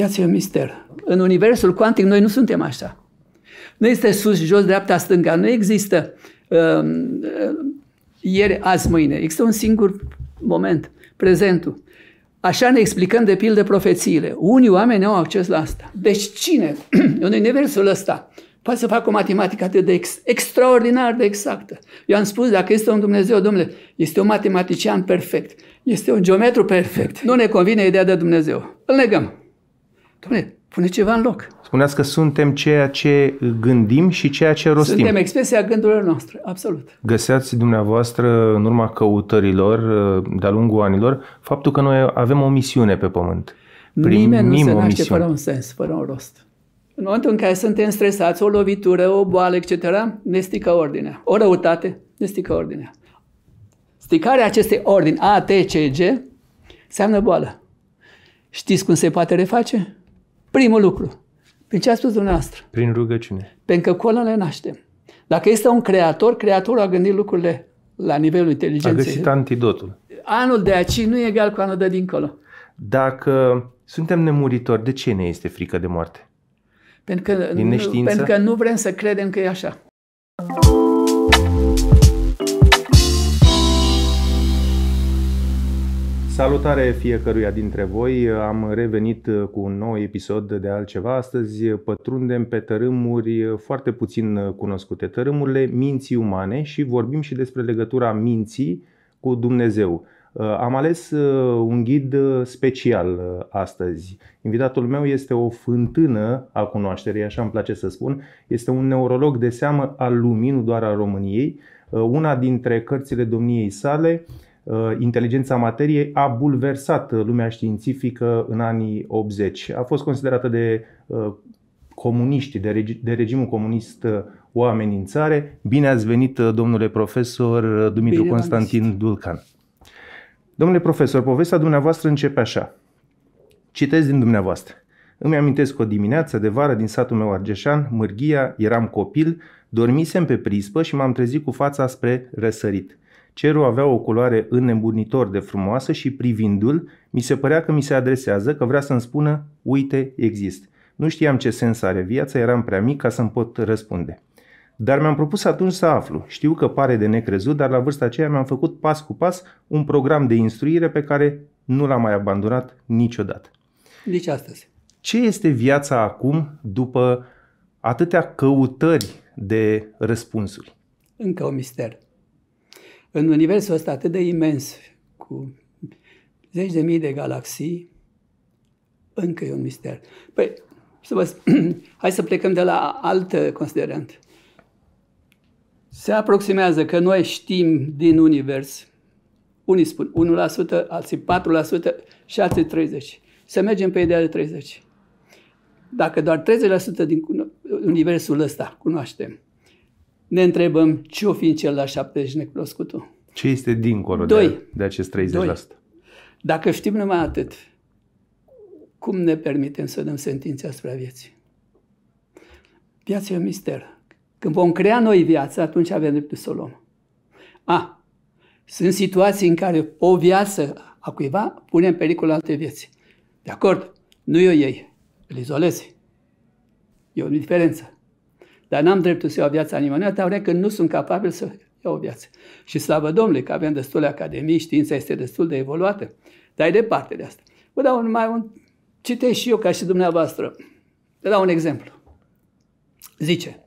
Viața e un mister. În universul cuantic noi nu suntem așa. Nu este sus, jos, dreapta, stânga. Nu există um, uh, ieri, azi, mâine. Există un singur moment, prezentul. Așa ne explicăm de pildă profețiile. Unii oameni au acces la asta. Deci cine în universul ăsta poate să facă o matematică atât de ex- extraordinar de exactă? Eu am spus, dacă este un Dumnezeu, domnule, este un matematician perfect, este un geometru perfect. Nu ne convine ideea de Dumnezeu. Îl negăm. Dom'le, pune ceva în loc. Spuneați că suntem ceea ce gândim și ceea ce rostim. Suntem expresia gândurilor noastre, absolut. Găseați dumneavoastră, în urma căutărilor, de-a lungul anilor, faptul că noi avem o misiune pe pământ. Primim Nimeni nu se naște misiune. fără un sens, fără un rost. În momentul în care suntem stresați, o lovitură, o boală, etc., ne strică ordinea. O răutate ne strică ordinea. Sticarea acestei ordini A, T, C, G înseamnă boală. Știți cum se poate reface? Primul lucru. Prin ce a spus dumneavoastră? Prin rugăciune. Pentru că acolo le naștem. Dacă este un creator, creatorul a gândit lucrurile la nivelul inteligenței. A găsit antidotul. Anul de aici nu e egal cu anul de dincolo. Dacă suntem nemuritori, de ce ne este frică de moarte? Pentru că, Din pentru că nu vrem să credem că e așa. Salutare fiecăruia dintre voi! Am revenit uh, cu un nou episod de altceva. Astăzi uh, pătrundem pe tărâmuri uh, foarte puțin cunoscute, tărâmurile minții umane și vorbim și despre legătura minții cu Dumnezeu. Am ales un ghid special astăzi. Invitatul meu este o fântână a cunoașterii, așa îmi place să spun. Este un neurolog de seamă al lumii, nu doar al României. Una dintre cărțile domniei sale Uh, inteligența materiei a bulversat lumea științifică în anii 80. A fost considerată de uh, comuniști, de, regi- de regimul comunist uh, o amenințare. Bine ați venit, domnule profesor Dumitru Bine Constantin Dulcan. Domnule profesor, povestea dumneavoastră începe așa. Citez din dumneavoastră. Îmi amintesc o dimineață de vară din satul meu argeșan, Mârghia, eram copil, dormisem pe prispă și m-am trezit cu fața spre răsărit. Cerul avea o culoare înnebunitor de frumoasă și privindul mi se părea că mi se adresează, că vrea să-mi spună, uite, exist. Nu știam ce sens are viața, eram prea mic ca să-mi pot răspunde. Dar mi-am propus atunci să aflu. Știu că pare de necrezut, dar la vârsta aceea mi-am făcut pas cu pas un program de instruire pe care nu l-am mai abandonat niciodată. Nici astăzi. Ce este viața acum după atâtea căutări de răspunsuri? Încă un mister în universul ăsta atât de imens, cu zeci de mii de galaxii, încă e un mister. Păi, să vă spun, hai să plecăm de la alt considerant. Se aproximează că noi știm din univers, unii spun 1%, alții 4% și alții 30%. Să mergem pe ideea de 30%. Dacă doar 30% din universul ăsta cunoaștem, ne întrebăm ce o fi în cel la 70 necunoscutul. Ce este dincolo Doi. De, de acest 30%? Doi. Dacă știm numai atât, cum ne permitem să dăm sentințe asupra vieții? Viața e un mister. Când vom crea noi viața, atunci avem dreptul să o luăm. A, sunt situații în care o viață a cuiva pune în pericol alte vieți. De acord? Nu eu ei, îl izolezi. E o diferență. Dar n-am dreptul să iau viața nimănui atâta că nu sunt capabil să iau o viață. Și slavă Domnului că avem destule academii, știința este destul de evoluată. Dar e departe de asta. Vă dau numai un... Citesc și eu ca și dumneavoastră. Vă dau un exemplu. Zice,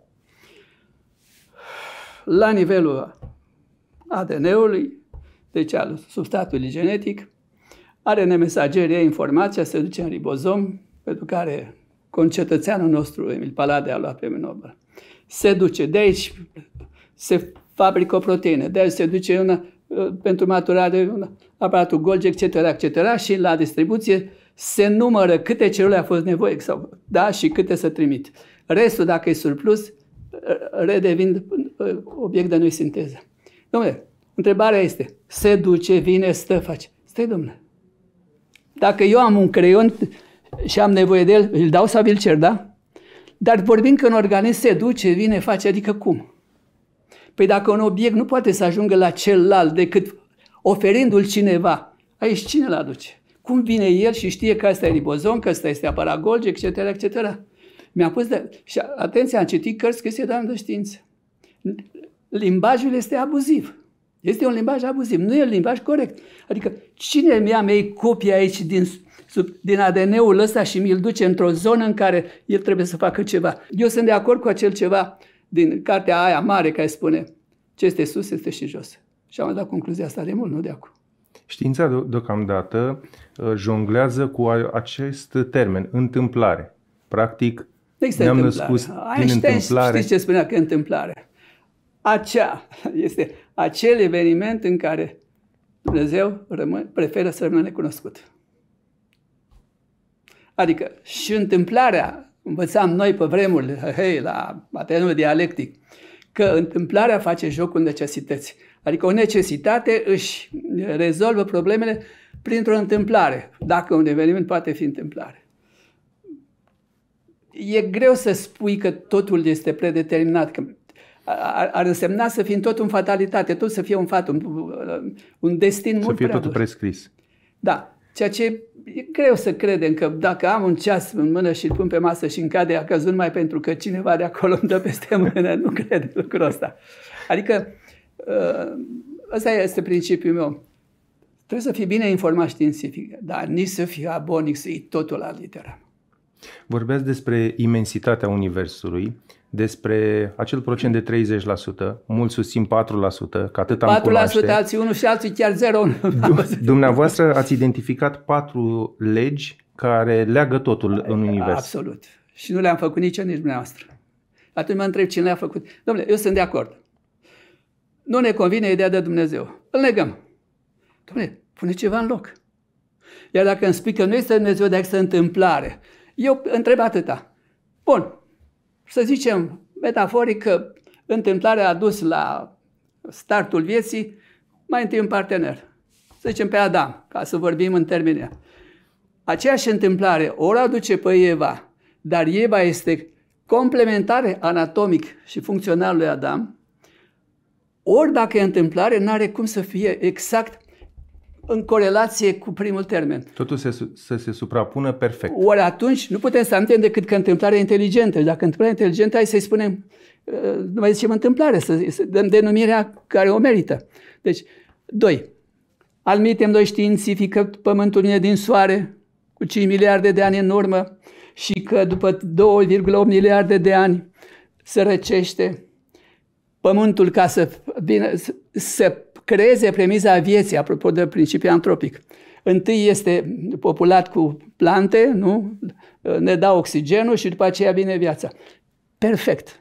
la nivelul ADN-ului, deci al substratului genetic, are mesagerie informația, se duce în ribozom, pentru care concetățeanul nostru, Emil Palade, a luat premiul Nobel se duce. De aici se fabrică o proteină, de aici se duce una, uh, pentru maturare, un aparatul Golgi, etc., etc., și la distribuție se numără câte celule a fost nevoie sau, da, și câte să trimit. Restul, dacă e surplus, uh, redevin uh, obiect de noi sinteză. Domnule, întrebarea este, se duce, vine, stă, face. Stai, domnule. Dacă eu am un creion și am nevoie de el, îl dau sau îl cer, da? Dar vorbim că un organism se duce, vine, face, adică cum? Păi dacă un obiect nu poate să ajungă la celălalt decât oferindu-l cineva, aici cine îl aduce? Cum vine el și știe că asta e ribozom, că asta este aparat aparagolge, etc., etc. Mi-a pus de... Și atenție, am citit cărți scrise de de știință. Limbajul este abuziv. Este un limbaj abuziv, nu e un limbaj corect. Adică cine mi-a mei copii aici din, sub, din ADN-ul ăsta și mi-l duce într-o zonă în care el trebuie să facă ceva. Eu sunt de acord cu acel ceva din cartea aia mare care spune ce este sus este și jos. Și am dat concluzia asta de mult, nu de acum. Știința de- deocamdată uh, jonglează cu acest termen, întâmplare. Practic, Există ne-am născut din întâmplare. Știți ce spunea că întâmplare? Acea este acel eveniment în care Dumnezeu rămâne, preferă să rămână necunoscut. Adică și întâmplarea, învățam noi pe vremuri, hei, la Atenul Dialectic, că întâmplarea face jocul necesității. Adică o necesitate își rezolvă problemele printr-o întâmplare, dacă un eveniment poate fi întâmplare. E greu să spui că totul este predeterminat, că ar, ar însemna să fim tot în fatalitate, tot să fie un fat, un, un destin să mult Să fie totul prescris. Da, ceea ce e greu să credem că dacă am un ceas în mână și îl pun pe masă și încade, a căzut numai pentru că cineva de acolo îmi dă peste mână. Nu cred lucrul ăsta. Adică, uh, ăsta este principiul meu. Trebuie să fii bine informat științific, dar nici să fii abonic, să iei totul la literă. Vorbeați despre imensitatea Universului despre acel procent de 30%, mulți susțin 4%, că atât am 4% alții 1 și alții chiar 0. Dumneavoastră ați identificat patru legi care leagă totul în univers. Absolut. Și nu le-am făcut nici eu, nici dumneavoastră. Atunci mă întreb cine le-a făcut. Domnule, eu sunt de acord. Nu ne convine ideea de Dumnezeu. Îl negăm. Domnule, pune ceva în loc. Iar dacă îmi spui că nu este Dumnezeu, dar este întâmplare, eu întreb atâta. Bun, să zicem, metaforic, că întâmplarea a dus la startul vieții mai întâi un partener. Să zicem pe Adam, ca să vorbim în termeni. Aceeași întâmplare ori aduce pe Eva, dar Eva este complementare anatomic și funcțional lui Adam, ori dacă e întâmplare, nu are cum să fie exact în corelație cu primul termen. Totul se, să se suprapună perfect. Ori atunci nu putem să amintim decât că întâmplarea inteligentă. Dacă întâmplarea inteligentă, hai să-i spunem, uh, nu mai zicem întâmplare, să, să dăm denumirea care o merită. Deci, doi, admitem noi științific că Pământul vine din Soare cu 5 miliarde de ani în urmă și că după 2,8 miliarde de ani se răcește. Pământul ca să, vină, să creeze premiza vieții, apropo de principiul antropic. Întâi este populat cu plante, nu? ne dau oxigenul și după aceea vine viața. Perfect.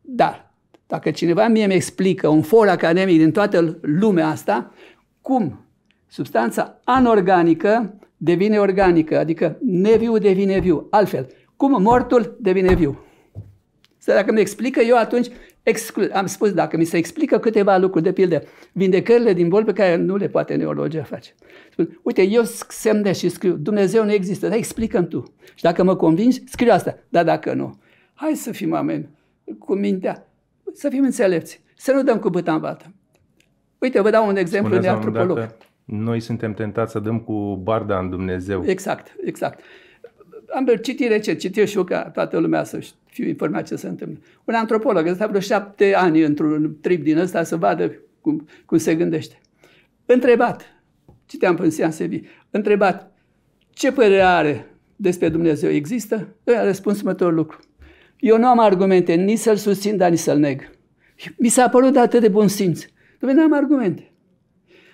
Dar dacă cineva mie îmi explică un for academic din toată lumea asta, cum substanța anorganică devine organică, adică neviu devine viu. Altfel, cum mortul devine viu. Să dacă mi explică eu atunci exclu- am spus, dacă mi se explică câteva lucruri, de pildă, vindecările din boli pe care nu le poate neurologia face. Spun, uite, eu semne și scriu, Dumnezeu nu există, dar explicăm tu. Și dacă mă convingi, scriu asta. Dar dacă nu, hai să fim oameni cu mintea, să fim înțelepți, să nu dăm cu băta în vată. Uite, vă dau un exemplu de antropolog. noi suntem tentați să dăm cu barda în Dumnezeu. Exact, exact. Am citit recent, citit și eu ca toată lumea să știe fiu informat ce se întâmplă. Un antropolog a stat vreo șapte ani într-un trip din ăsta să vadă cum, cum se gândește. Întrebat, citeam în Sian vi, întrebat ce părere are despre Dumnezeu există, a răspuns următorul lucru. Eu nu am argumente nici să-l susțin, dar nici să-l neg. Mi s-a părut atât de bun simț. Nu am argumente.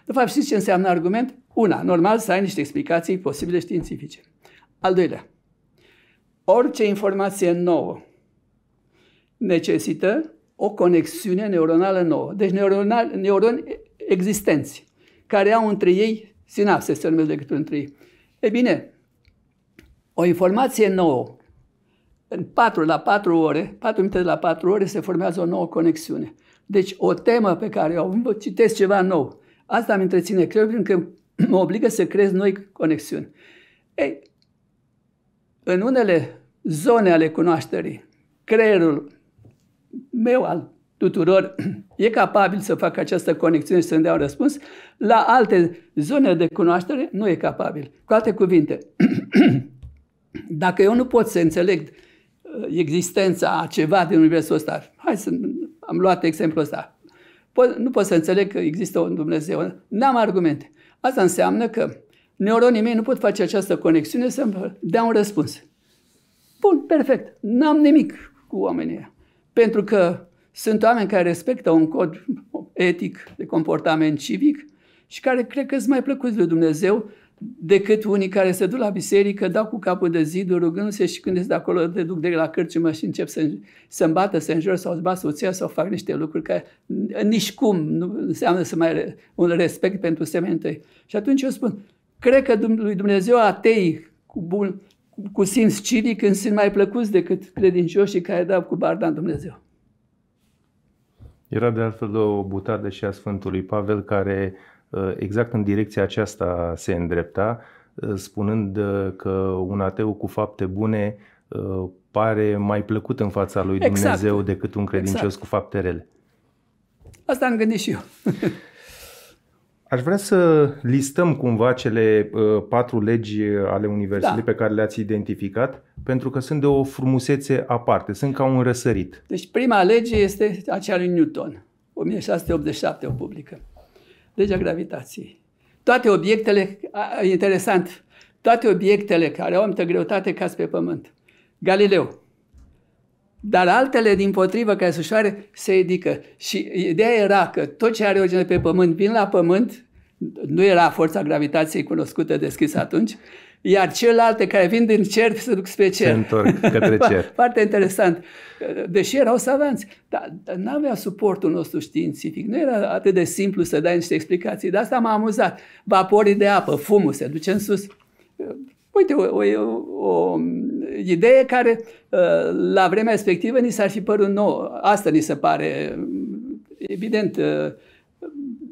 De fapt, știți ce înseamnă argument? Una, normal să ai niște explicații posibile științifice. Al doilea, orice informație nouă necesită o conexiune neuronală nouă. Deci neuronal, neuroni existenți, care au între ei sinapse, se numesc decât între ei. E bine, o informație nouă, în 4 la 4 ore, 4 minute la 4 ore, se formează o nouă conexiune. Deci o temă pe care o citesc ceva nou, asta îmi întreține creierul, pentru că mă obligă să creez noi conexiuni. Ei, în unele zone ale cunoașterii, creierul meu al tuturor e capabil să facă această conexiune și să-mi dea un răspuns, la alte zone de cunoaștere nu e capabil. Cu alte cuvinte, dacă eu nu pot să înțeleg uh, existența a ceva din universul ăsta, hai să am luat exemplul ăsta, pot, nu pot să înțeleg că există un Dumnezeu, n-am argumente. Asta înseamnă că neuronii mei nu pot face această conexiune să-mi dea un răspuns. Bun, perfect, n-am nimic cu oamenii pentru că sunt oameni care respectă un cod etic de comportament civic și care cred că sunt mai plăcuți de Dumnezeu decât unii care se duc la biserică, dau cu capul de ziduri, rugându-se și când de acolo te duc de la cărciumă și încep să, să bată, să înjur sau să bat soția sau fac niște lucruri care nici cum nu înseamnă să mai un respect pentru semenii tăi. Și atunci eu spun, cred că lui Dumnezeu atei cu bun, cu simț civic când sunt mai plăcuți decât credincioșii care dau cu barda în Dumnezeu. Era de altfel o butadă și a Sfântului Pavel care uh, exact în direcția aceasta se îndrepta, uh, spunând uh, că un ateu cu fapte bune pare mai plăcut în fața lui exact. Dumnezeu decât un credincios exact. cu fapte rele. Asta am gândit și eu. Aș vrea să listăm cumva cele uh, patru legi ale Universului da. pe care le-ați identificat, pentru că sunt de o frumusețe aparte, sunt ca un răsărit. Deci prima lege este aceea lui Newton, 1687 o publică, legea gravitației. Toate obiectele, interesant, toate obiectele care au o greutate caz pe pământ. Galileu, dar altele din potrivă care sunt ușoare se ridică. Și ideea era că tot ce are origine pe pământ vin la pământ, nu era forța gravitației cunoscută deschis atunci, iar celelalte care vin din cer se duc spre cer. Se întorc către cer. Foarte interesant. Deși erau savanți, dar nu avea suportul nostru științific. Nu era atât de simplu să dai niște explicații. De asta m-a amuzat. Vaporii de apă, fumul se duce în sus Uite, o, o, o idee care ă, la vremea respectivă ni s-ar fi părut nouă. Asta ni se pare, evident, ă,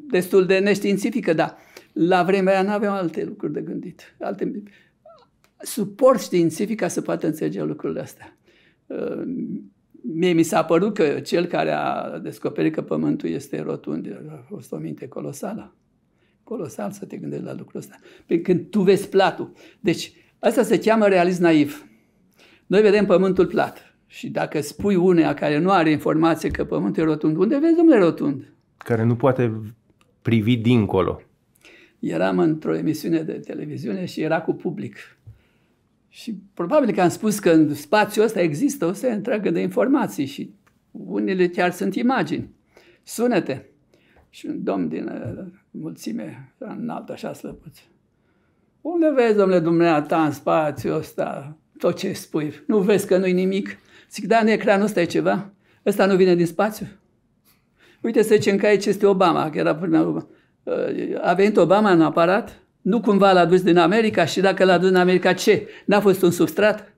destul de neștiințifică, dar la vremea aia nu aveam alte lucruri de gândit. Alte... Suport științific ca să poată înțelege lucrurile astea. Ă, mie mi s-a părut că cel care a descoperit că Pământul este rotund, a fost o minte colosală colosal să te gândești la lucrul ăsta. Pe păi când tu vezi platul. Deci, asta se cheamă realist naiv. Noi vedem pământul plat. Și dacă spui unea care nu are informație că pământul e rotund, unde vezi, domnule, rotund? Care nu poate privi dincolo. Eram într-o emisiune de televiziune și era cu public. Și probabil că am spus că în spațiul ăsta există o serie întreagă de informații și unele chiar sunt imagini, sunete. Și un domn din mulțime înaltă, așa slăbuți. Unde vezi, domnule, dumneata, în spațiul ăsta, tot ce spui? Nu vezi că nu-i nimic? Zic, da, în ecranul ăsta e ceva? Ăsta nu vine din spațiu? Uite, să zicem că aici este Obama, că era prima Obama. A venit Obama în aparat? Nu cumva l-a dus din America și dacă l-a dus din America, ce? N-a fost un substrat?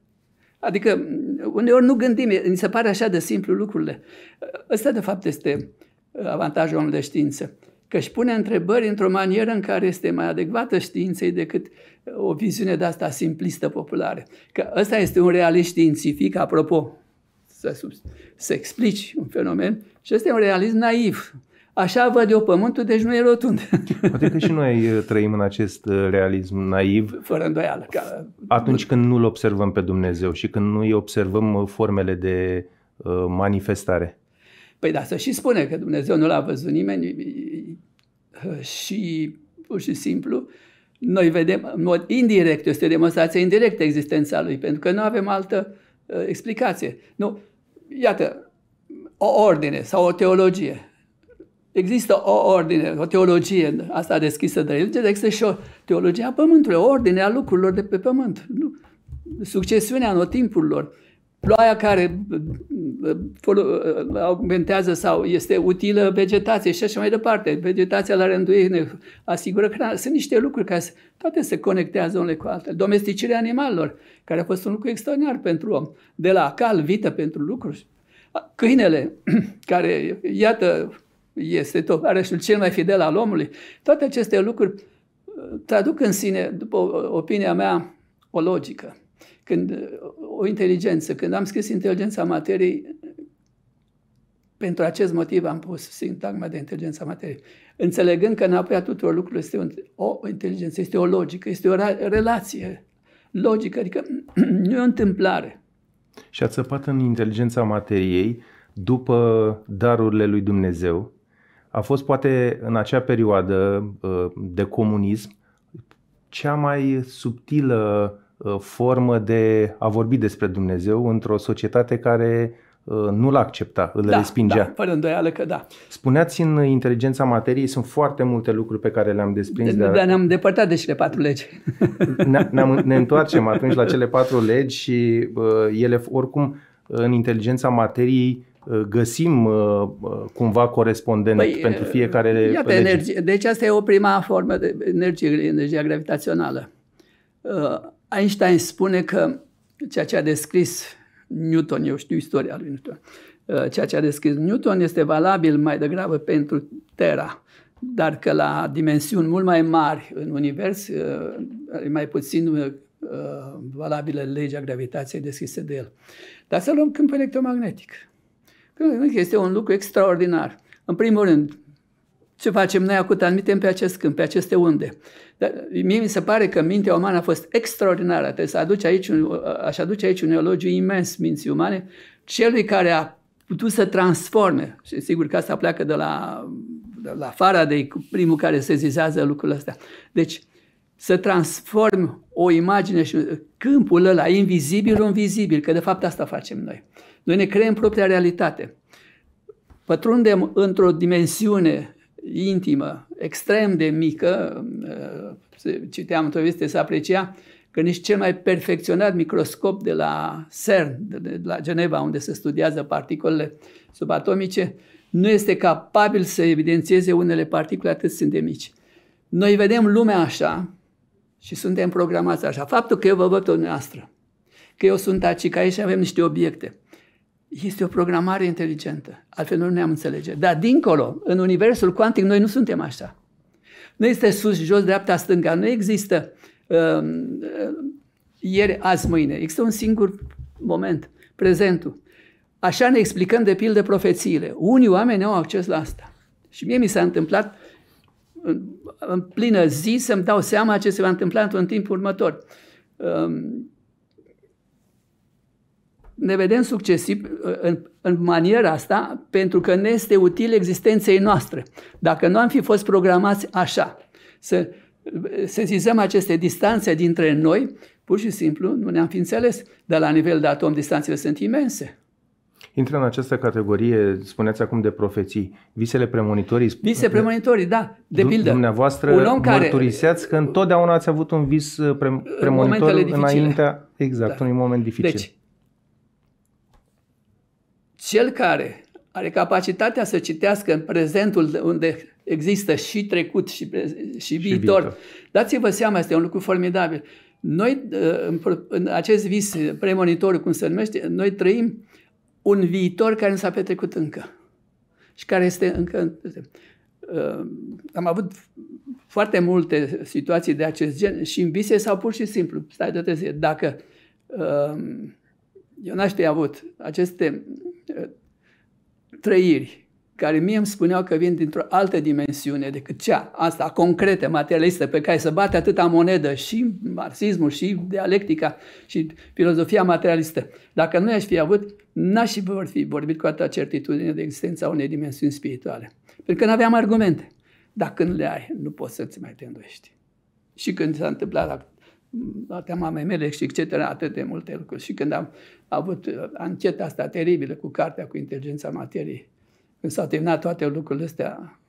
Adică, uneori nu gândim, ni se pare așa de simplu lucrurile. Ăsta, de fapt, este avantajul omului de știință că își pune întrebări într-o manieră în care este mai adecvată științei decât uh, o viziune de asta simplistă populară. Că ăsta este un realist științific, apropo, să, să explici un fenomen, și este un realist naiv. Așa văd eu pământul, deci nu e rotund. Poate că și noi uh, trăim în acest uh, realism naiv. Fără îndoială. Că... Atunci când nu-L observăm pe Dumnezeu și când nu-i observăm formele de manifestare. Păi da, să și spune că Dumnezeu nu l-a văzut nimeni și pur și simplu noi vedem în mod indirect, este o demonstrație indirectă existența lui, pentru că nu avem altă uh, explicație. Nu, iată, o ordine sau o teologie. Există o ordine, o teologie, asta deschisă de religie, dar există și o teologie a pământului, o ordine a lucrurilor de pe pământ. Nu? Succesiunea anotimpurilor. timpurilor ploaia care uh, uh, uh, augmentează sau este utilă vegetație și așa mai departe. Vegetația la rândul ei ne asigură că Sunt niște lucruri care toate se conectează unele cu altele. Domesticirea animalelor, care a fost un lucru extraordinar pentru om. De la cal, vită pentru lucruri. Câinele, care, iată, este tot, are și cel mai fidel al omului. Toate aceste lucruri traduc în sine, după opinia mea, o logică când o inteligență, când am scris inteligența materiei, pentru acest motiv am pus sintagma de inteligența materiei. Înțelegând că înapoi a tuturor lucrurilor este o inteligență, este o logică, este o relație logică, adică nu e o întâmplare. Și ați săpat în inteligența materiei după darurile lui Dumnezeu. A fost poate în acea perioadă uh, de comunism cea mai subtilă Uh, formă de a vorbi despre Dumnezeu într-o societate care uh, nu-l accepta, îl da, respingea. Da, fără îndoială că da. Spuneați în inteligența materiei, sunt foarte multe lucruri pe care le-am desprins. Dar de, ne-am depărtat de cele patru legi. Ne, ne, ne întoarcem atunci la cele patru legi și uh, ele, oricum, în inteligența materiei, uh, găsim uh, cumva corespondent păi, pentru fiecare iată, lege. Energie. Deci asta e o prima formă de energie, energia gravitațională. Uh, Einstein spune că ceea ce a descris Newton, eu știu istoria lui Newton, uh, ceea ce a descris Newton este valabil mai degrabă pentru Terra, dar că la dimensiuni mult mai mari în univers, e uh, mai puțin uh, valabilă legea gravitației deschisă de el. Dar să luăm câmpul electromagnetic. Este un lucru extraordinar. În primul rând, ce facem noi acum? Transmitem pe acest câmp, pe aceste unde. Dar mie mi se pare că mintea umană a fost extraordinară. Trebuie să aduce aici un, aș aduce aici un elogiu imens minții umane, celui care a putut să transforme. Și sigur că asta pleacă de la, de la Faraday, primul care se zizează lucrul astea. Deci, să transform o imagine și câmpul ăla invizibil în vizibil, că de fapt asta facem noi. Noi ne creăm propria realitate. Pătrundem într-o dimensiune intimă, extrem de mică, citeam într-o veste, se aprecia că nici cel mai perfecționat microscop de la CERN, de la Geneva, unde se studiază particolele subatomice, nu este capabil să evidențieze unele particule atât sunt de mici. Noi vedem lumea așa și suntem programați așa. Faptul că eu vă văd pe dumneavoastră, că eu sunt aici, că aici avem niște obiecte – este o programare inteligentă. Altfel nu ne-am înțelege. Dar dincolo, în universul cuantic, noi nu suntem așa. Nu este sus, jos, dreapta, stânga. Nu există uh, ieri, azi, mâine. Există un singur moment, prezentul. Așa ne explicăm de pildă profețiile. Unii oameni au acces la asta. Și mie mi s-a întâmplat în, în plină zi să-mi dau seama ce se va întâmpla într-un timp următor. Um, ne vedem succesiv uh, în, în maniera asta pentru că ne este util existenței noastre. Dacă nu am fi fost programați așa, să uh, sezizăm aceste distanțe dintre noi, pur și simplu nu ne-am fi înțeles. Dar la nivel de atom, distanțele sunt imense. Intră în această categorie, spuneți acum, de profeții. Visele premonitorii. Vise premonitorii, da, de pildă. Dumneavoastră un om care, că întotdeauna ați avut un vis uh, pre- premonitor în înaintea... Exact, da. unui moment dificil. Deci, cel care are capacitatea să citească în prezentul unde există și trecut și, și, viitor. și viitor, dați-vă seama, este un lucru formidabil. Noi, uh, în acest vis premonitor, cum se numește, noi trăim un viitor care nu s-a petrecut încă. Și care este încă... Uh, am avut foarte multe situații de acest gen și în vise sau pur și simplu. Stai de zi, dacă eu uh, n-aș fi avut aceste trăiri care mie îmi spuneau că vin dintr-o altă dimensiune decât cea asta concretă, materialistă, pe care se bate atâta monedă și marxismul și dialectica și filozofia materialistă. Dacă nu aș fi avut, n-aș fi vorbit cu atâta certitudine de existența unei dimensiuni spirituale. Pentru că nu aveam argumente. Dar când le ai, nu poți să-ți mai te îndoiești. Și când s-a întâmplat la, la teama mele și etc., atât de multe lucruri. Și când am a avut uh, ancheta asta teribilă cu cartea cu inteligența materiei. Când s-au terminat toate lucrurile astea...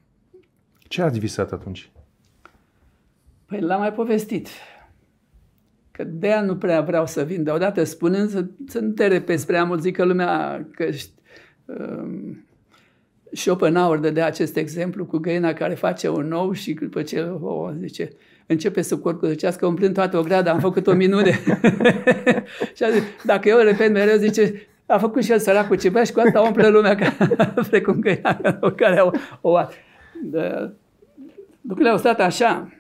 Ce ați visat atunci? Păi l-am mai povestit. Că de nu prea vreau să vin, dar spunând să, să nu te repezi prea mult, zic că lumea că um, Schopenhauer dădea acest exemplu cu găina care face un nou și după ce o zice, începe să corcurăcească, umplând toată ograda, am făcut o minune. și a zis, dacă eu repet mereu, zice, a făcut și el săracul ceva și cu asta umple lumea ca, precum că care au o, o de, Lucrurile au stat așa.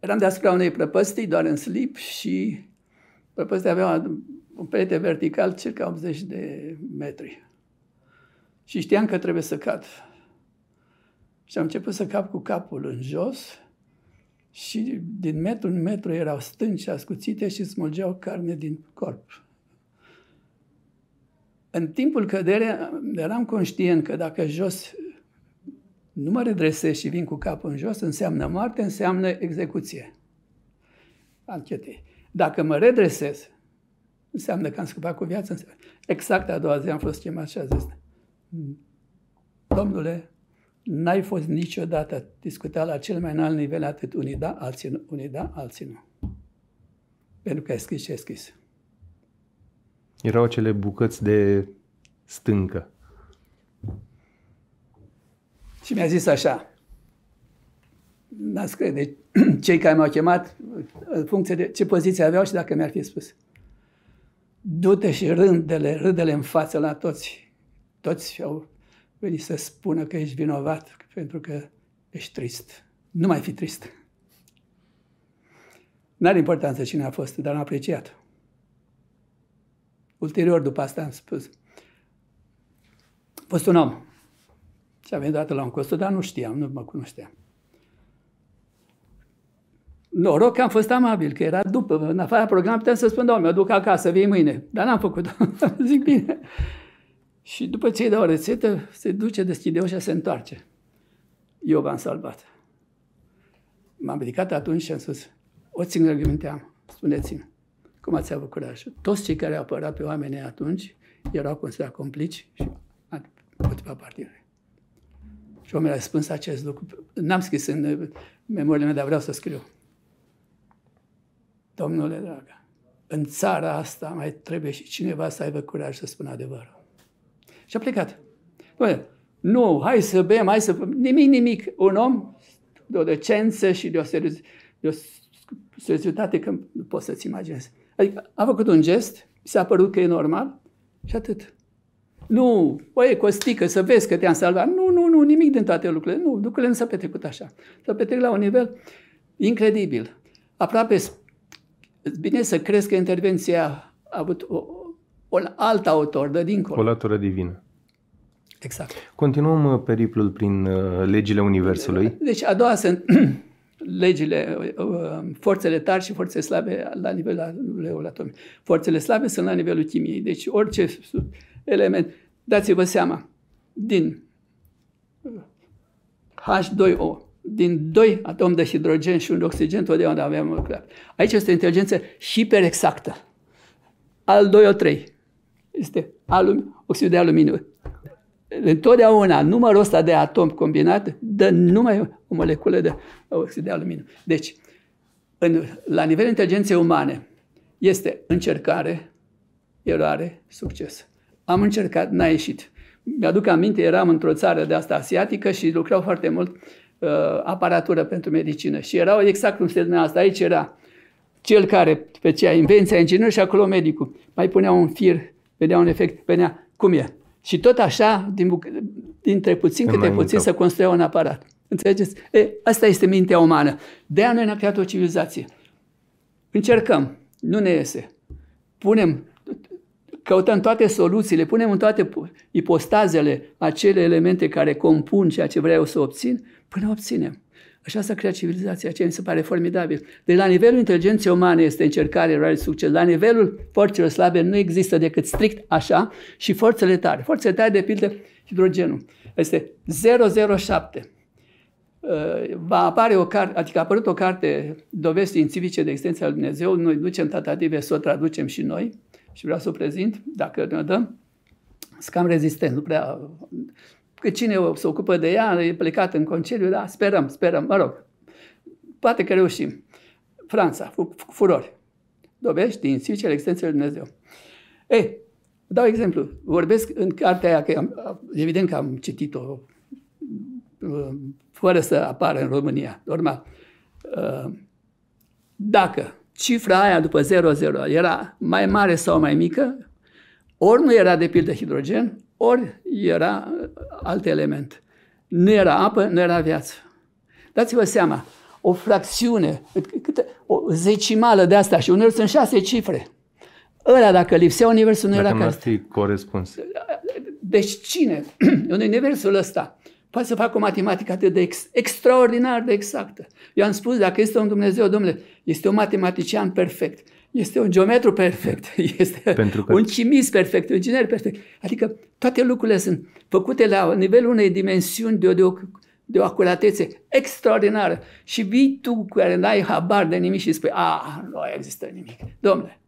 Eram deasupra unei prăpăstii, doar în slip și prăpăstii aveau un perete vertical, circa 80 de metri. Și știam că trebuie să cad. Și am început să cap cu capul în jos și din metru în metru erau stânci ascuțite și smulgeau carne din corp. În timpul căderii eram conștient că dacă jos nu mă redresez și vin cu capul în jos, înseamnă moarte, înseamnă execuție. Anchete. Dacă mă redresez, înseamnă că am scăpat cu viața. Exact a doua zi am fost chemat și a zis, mm, domnule, n-ai fost niciodată discutat la cel mai înalt nivel atât unii da, alții nu, unii da, alții nu. Pentru că ai scris ce ai scris. Erau acele bucăți de stâncă. Și mi-a zis așa, n-ați crede, deci, cei care m-au chemat, în funcție de ce poziție aveau și dacă mi-ar fi spus. Du-te și rândele, râdele în față la toți. Toți au veni să spună că ești vinovat pentru că ești trist. Nu mai fi trist. N-are importanță cine a fost, dar am apreciat. Ulterior, după asta, am spus. A fost un om și a venit dată la un costul, dar nu știam, nu mă cunoșteam. Noroc că am fost amabil, că era după, în afara program, puteam să spun, doamne, mă duc acasă, vii mâine. Dar n-am făcut Zic, bine, și după ce îi dau o rețetă, se duce, deschide ușa, se întoarce. Eu v-am salvat. M-am ridicat atunci și am spus, o singură gândire am, spuneți-mi, cum ați avut curajul? Toți cei care au apărat pe oamenii atunci erau considerat complici și împotriva partidului. Și oamenii au spus acest lucru. N-am scris în uh, memoriile mele, dar vreau să scriu. Domnule dragă, în țara asta mai trebuie și cineva să aibă curaj să spună adevărul. Și a plecat. Bă, nu, hai să bem, hai să... Nimic, nimic. Un om de o decență și de o, serios... de o seriozitate că nu poți să-ți imaginezi. Adică a făcut un gest, s-a părut că e normal și atât. Nu, băi, Costică, să vezi că te-am salvat. Nu, nu, nu, nimic din toate lucrurile. Nu, lucrurile nu s-au petrecut așa. S-au petrecut la un nivel incredibil. Aproape bine să crezi că intervenția a avut o, un alt autor de dincolo. O latură divină. Exact. Continuăm uh, periplul prin uh, legile Universului. Deci a doua sunt legile, uh, forțele tari și forțele slabe la nivelul atomic. Forțele slabe sunt la nivelul chimiei. Deci orice element, dați-vă seama, din H2O, din doi atomi de hidrogen și un oxigen, totdeauna avem clar. Aici este o inteligență hiperexactă. Al 2O3 este alum, oxidul de aluminiu. Întotdeauna numărul ăsta de atom combinat dă numai o moleculă de oxid de aluminiu. Deci, în, la nivel inteligenței umane, este încercare, eroare, succes. Am încercat, n-a ieșit. Mi-aduc aminte, eram într-o țară de asta asiatică și lucrau foarte mult uh, aparatură pentru medicină. Și erau exact cum se numea asta. Aici era cel care făcea invenția, inginerului și acolo medicul. Mai punea un fir Vedea un efect, venea cum e. Și tot așa, din, dintre puțin câte puțin, să construia un aparat. Înțelegeți? E, asta este mintea umană. De-aia noi ne-am creat o civilizație. Încercăm, nu ne iese. Punem, căutăm toate soluțiile, punem în toate ipostazele acele elemente care compun ceea ce vreau să obțin, până obținem. Așa s-a creat civilizația ce mi se pare formidabil. De deci la nivelul inteligenței umane este încercare, eroare, succes. La nivelul forțelor slabe nu există decât strict așa și forțele tare. Forțele tare, de pildă, hidrogenul. Este 007. Uh, va apare o carte, adică a apărut o carte, dovezi științifice de existența al Dumnezeu, noi ducem tatative să o traducem și noi și vreau să o prezint, dacă ne dăm. Sunt cam rezistent, nu prea că cine se ocupă de ea e plecat în concediu, Da, sperăm, sperăm, mă rog. Poate că reușim. Franța, furori. Dovești din Sfântele Existenței Lui Dumnezeu. Ei, dau exemplu. Vorbesc în cartea aia, că am, evident că am citit-o uh, fără să apară în România. Normal. Uh, dacă cifra aia după 00 era mai mare sau mai mică, ori nu era de pildă hidrogen, ori era alt element. Nu era apă, nu era viață. Dați-vă seama, o fracțiune, câte, o zecimală de asta și uneori sunt șase cifre. Ăla dacă lipsea, universul nu dacă era ca Dacă corespuns. Deci cine în universul ăsta poate să facă o matematică atât de ex- extraordinar de exactă? Eu am spus, dacă este un Dumnezeu, domnule, este un matematician perfect este un geometru perfect, este Pentru că... un chimist perfect, un inginer perfect. Adică toate lucrurile sunt făcute la nivelul unei dimensiuni de o, de o, de o acuratețe extraordinară. Și vii tu care n-ai habar de nimic și spui, a, ah, nu există nimic. Domnule,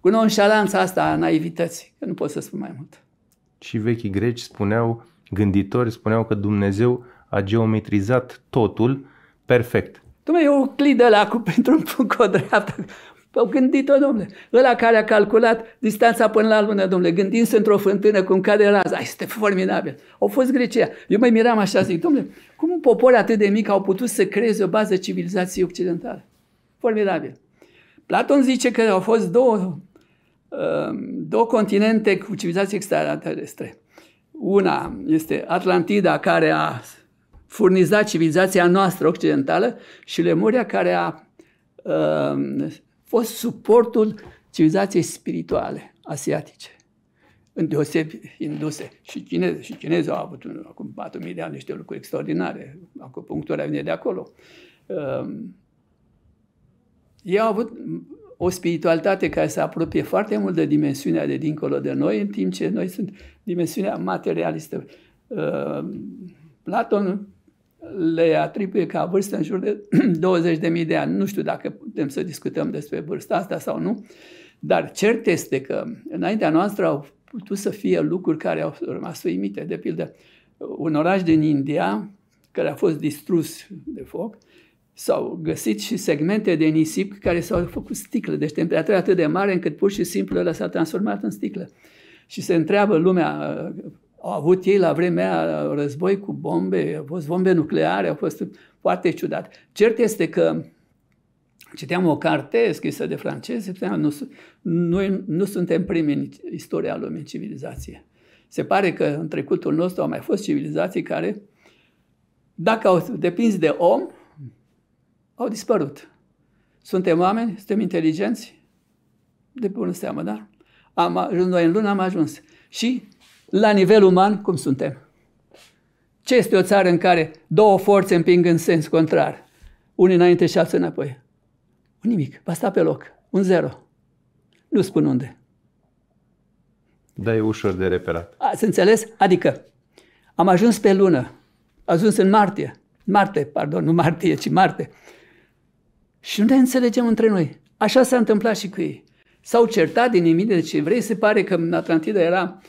cu nonșalanța asta a naivității, că nu pot să spun mai mult. Și vechii greci spuneau, gânditori spuneau că Dumnezeu a geometrizat totul perfect. Dumnezeu, e o clidă la cu pentru un punct o dreaptă, au gândit-o, domnule. Ăla care a calculat distanța până la lună, domnule, gândindu-se într-o fântână cum cade raza. Ai, este formidabil. Au fost Grecia. Eu mă miram așa, zic, domnule, cum un popor atât de mic au putut să creeze o bază civilizației occidentale? Formidabil. Platon zice că au fost două, uh, două continente cu civilizații extraterestre. Una este Atlantida, care a furnizat civilizația noastră occidentală și Lemuria, care a uh, fost suportul civilizației spirituale asiatice, în deosebi induse. Și, chineze, și chinezii au avut acum 4.000 de ani niște lucruri extraordinare. Acupunctura vine de acolo. Um, ei au avut o spiritualitate care se apropie foarte mult de dimensiunea de dincolo de noi, în timp ce noi sunt dimensiunea materialistă. Uh, um, Platon le atribuie ca vârstă în jur de 20.000 de ani. Nu știu dacă putem să discutăm despre vârsta asta sau nu, dar cert este că înaintea noastră au putut să fie lucruri care au rămas uimite. De pildă, un oraș din India, care a fost distrus de foc, s-au găsit și segmente de nisip care s-au făcut sticlă, deci temperatura atât de mare încât pur și simplu ăla s-a transformat în sticlă. Și se întreabă lumea au avut ei la vremea război cu bombe, au fost bombe nucleare, au fost foarte ciudat. Cert este că citeam o carte scrisă de francezi, spuneam, nu, noi nu suntem primii în istoria lumii, în civilizație. Se pare că în trecutul nostru au mai fost civilizații care, dacă au depins de om, au dispărut. Suntem oameni, suntem inteligenți, de bună seamă, da? Am, noi în lună am ajuns. Și la nivel uman, cum suntem? Ce este o țară în care două forțe împing în sens contrar? Unii înainte și alții înapoi. Un nimic. Va sta pe loc. Un zero. Nu spun unde. Da, e ușor de reperat. Ați înțeles? Adică am ajuns pe lună. Am ajuns în martie. Marte, pardon, nu martie, ci Marte. Și nu ne înțelegem între noi. Așa s-a întâmplat și cu ei. S-au certat din nimic, deci vrei, se pare că în Atlantida era uh,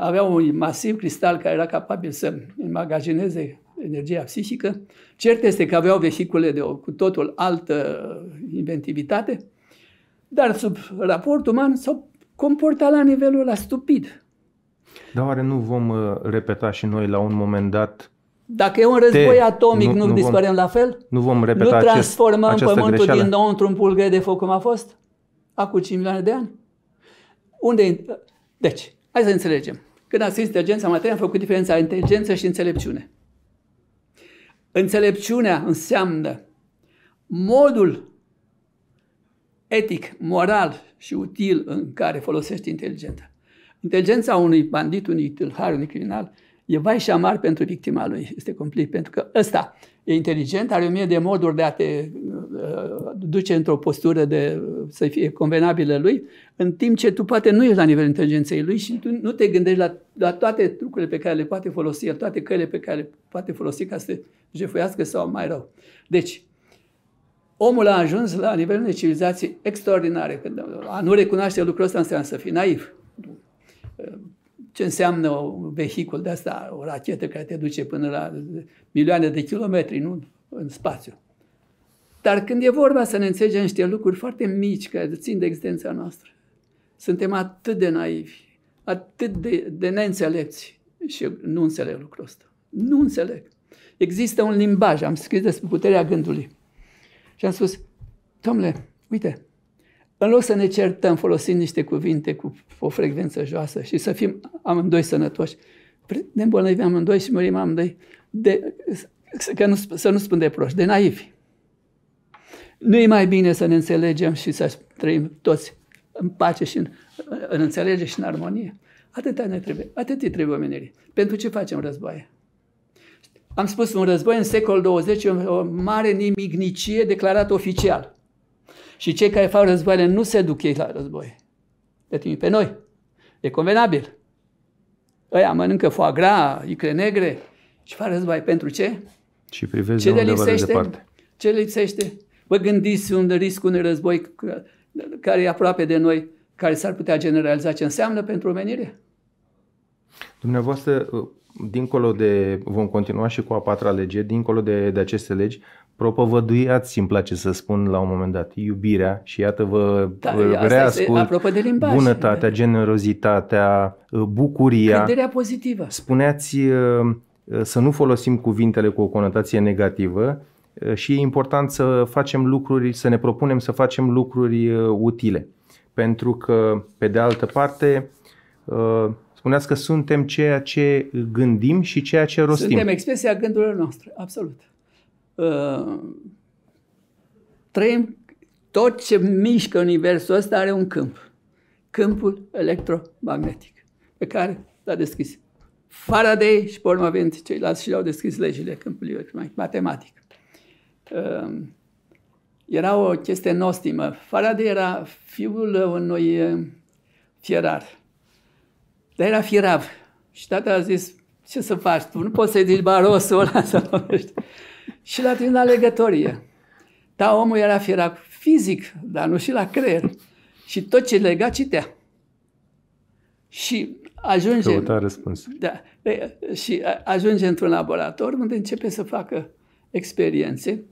avea un masiv cristal care era capabil să înmagazineze energia psihică. Cert este că aveau vehicule de o cu totul altă inventivitate, dar sub raport uman s-au comportat la nivelul la stupid. Dar oare nu vom uh, repeta și noi la un moment dat dacă e un război te, atomic, nu, nu, nu dispărem vom, la fel? Nu vom repeta Nu transformăm acest, pământul greșeală. din nou într-un pulgă de foc cum a fost? Acum 5 milioane de ani? Unde... Deci, Hai să înțelegem. Când am scris inteligența materială, am făcut diferența între inteligență și înțelepciune. Înțelepciunea înseamnă modul etic, moral și util în care folosești inteligența. Inteligența unui bandit, unui tâlhar, unui criminal e vai și amar pentru victima lui. Este complet, pentru că ăsta e inteligent, are o mie de moduri de a te uh, Uh, duce într-o postură de uh, să fie convenabilă lui, în timp ce tu poate nu ești la nivelul inteligenței lui și tu nu te gândești la, la toate trucurile pe care le poate folosi, la toate căile pe care le poate folosi ca să se jefuiască sau mai rău. Deci, omul a ajuns la nivelul unei civilizații extraordinare. Uh, a nu recunoaște lucrul ăsta înseamnă să fii naiv. Ce înseamnă un vehicul de asta, o rachetă care te duce până la milioane de kilometri, nu în spațiu. Dar când e vorba să ne înțelegem niște lucruri foarte mici care țin de existența noastră, suntem atât de naivi, atât de, de neînțelepți și nu înțeleg lucrul ăsta. Nu înțeleg. Există un limbaj, am scris despre puterea gândului. Și am spus, domnule, uite, în loc să ne certăm folosind niște cuvinte cu o frecvență joasă și să fim amândoi sănătoși, ne îmbolnăvim amândoi și murim amândoi, de, că nu, să nu spun de proști, de naivi nu e mai bine să ne înțelegem și să trăim toți în pace și în, în înțelegere și în armonie? Atâta ne trebuie, atât îi trebuie omenirii. Pentru ce facem războaie? Am spus, un război în secolul 20 o mare nimicnicie declarată oficial. Și cei care fac războaie nu se duc ei la război. Le trimit pe noi. E convenabil. Ăia mănâncă foie gra, icre negre și fac război. Pentru ce? Și privesc ce de undeva lipsește? de Ce lipsește? Vă gândiți un risc unui război care e aproape de noi, care s-ar putea generaliza ce înseamnă pentru omenire? Dumneavoastră, dincolo de, vom continua și cu a patra lege, dincolo de, de aceste legi, propovăduiați, îmi place să spun la un moment dat, iubirea și iată vă da, reascult de limbaj, bunătatea, de... generozitatea, bucuria. Crederea pozitivă. Spuneați să nu folosim cuvintele cu o conotație negativă, Eh, și e important să facem lucruri, să ne propunem să facem lucruri eh, utile. Pentru că, pe de altă parte, eh, spuneați că suntem ceea ce gândim și ceea ce rostim. Suntem expresia gândurilor noastre, absolut. Trăim tot ce mișcă universul ăsta are un câmp. Câmpul electromagnetic, pe care l-a deschis Faraday și, pe urmă, ceilalți și l au deschis legile câmpului electromagnetic, matematic. Ehm, era o chestie nostimă. Faraday era fiul unui eh, fierar. Dar era firav. Și tata a zis, ce să faci tu? Nu poți să-i zici barosul ăla să lovești. Și l-a trimis la legătorie. Da, omul era firav fizic, dar nu și la creier. Și tot ce lega citea. Și ajunge... Căuta răspuns. Da, păi, și ajunge într-un laborator unde începe să facă experiențe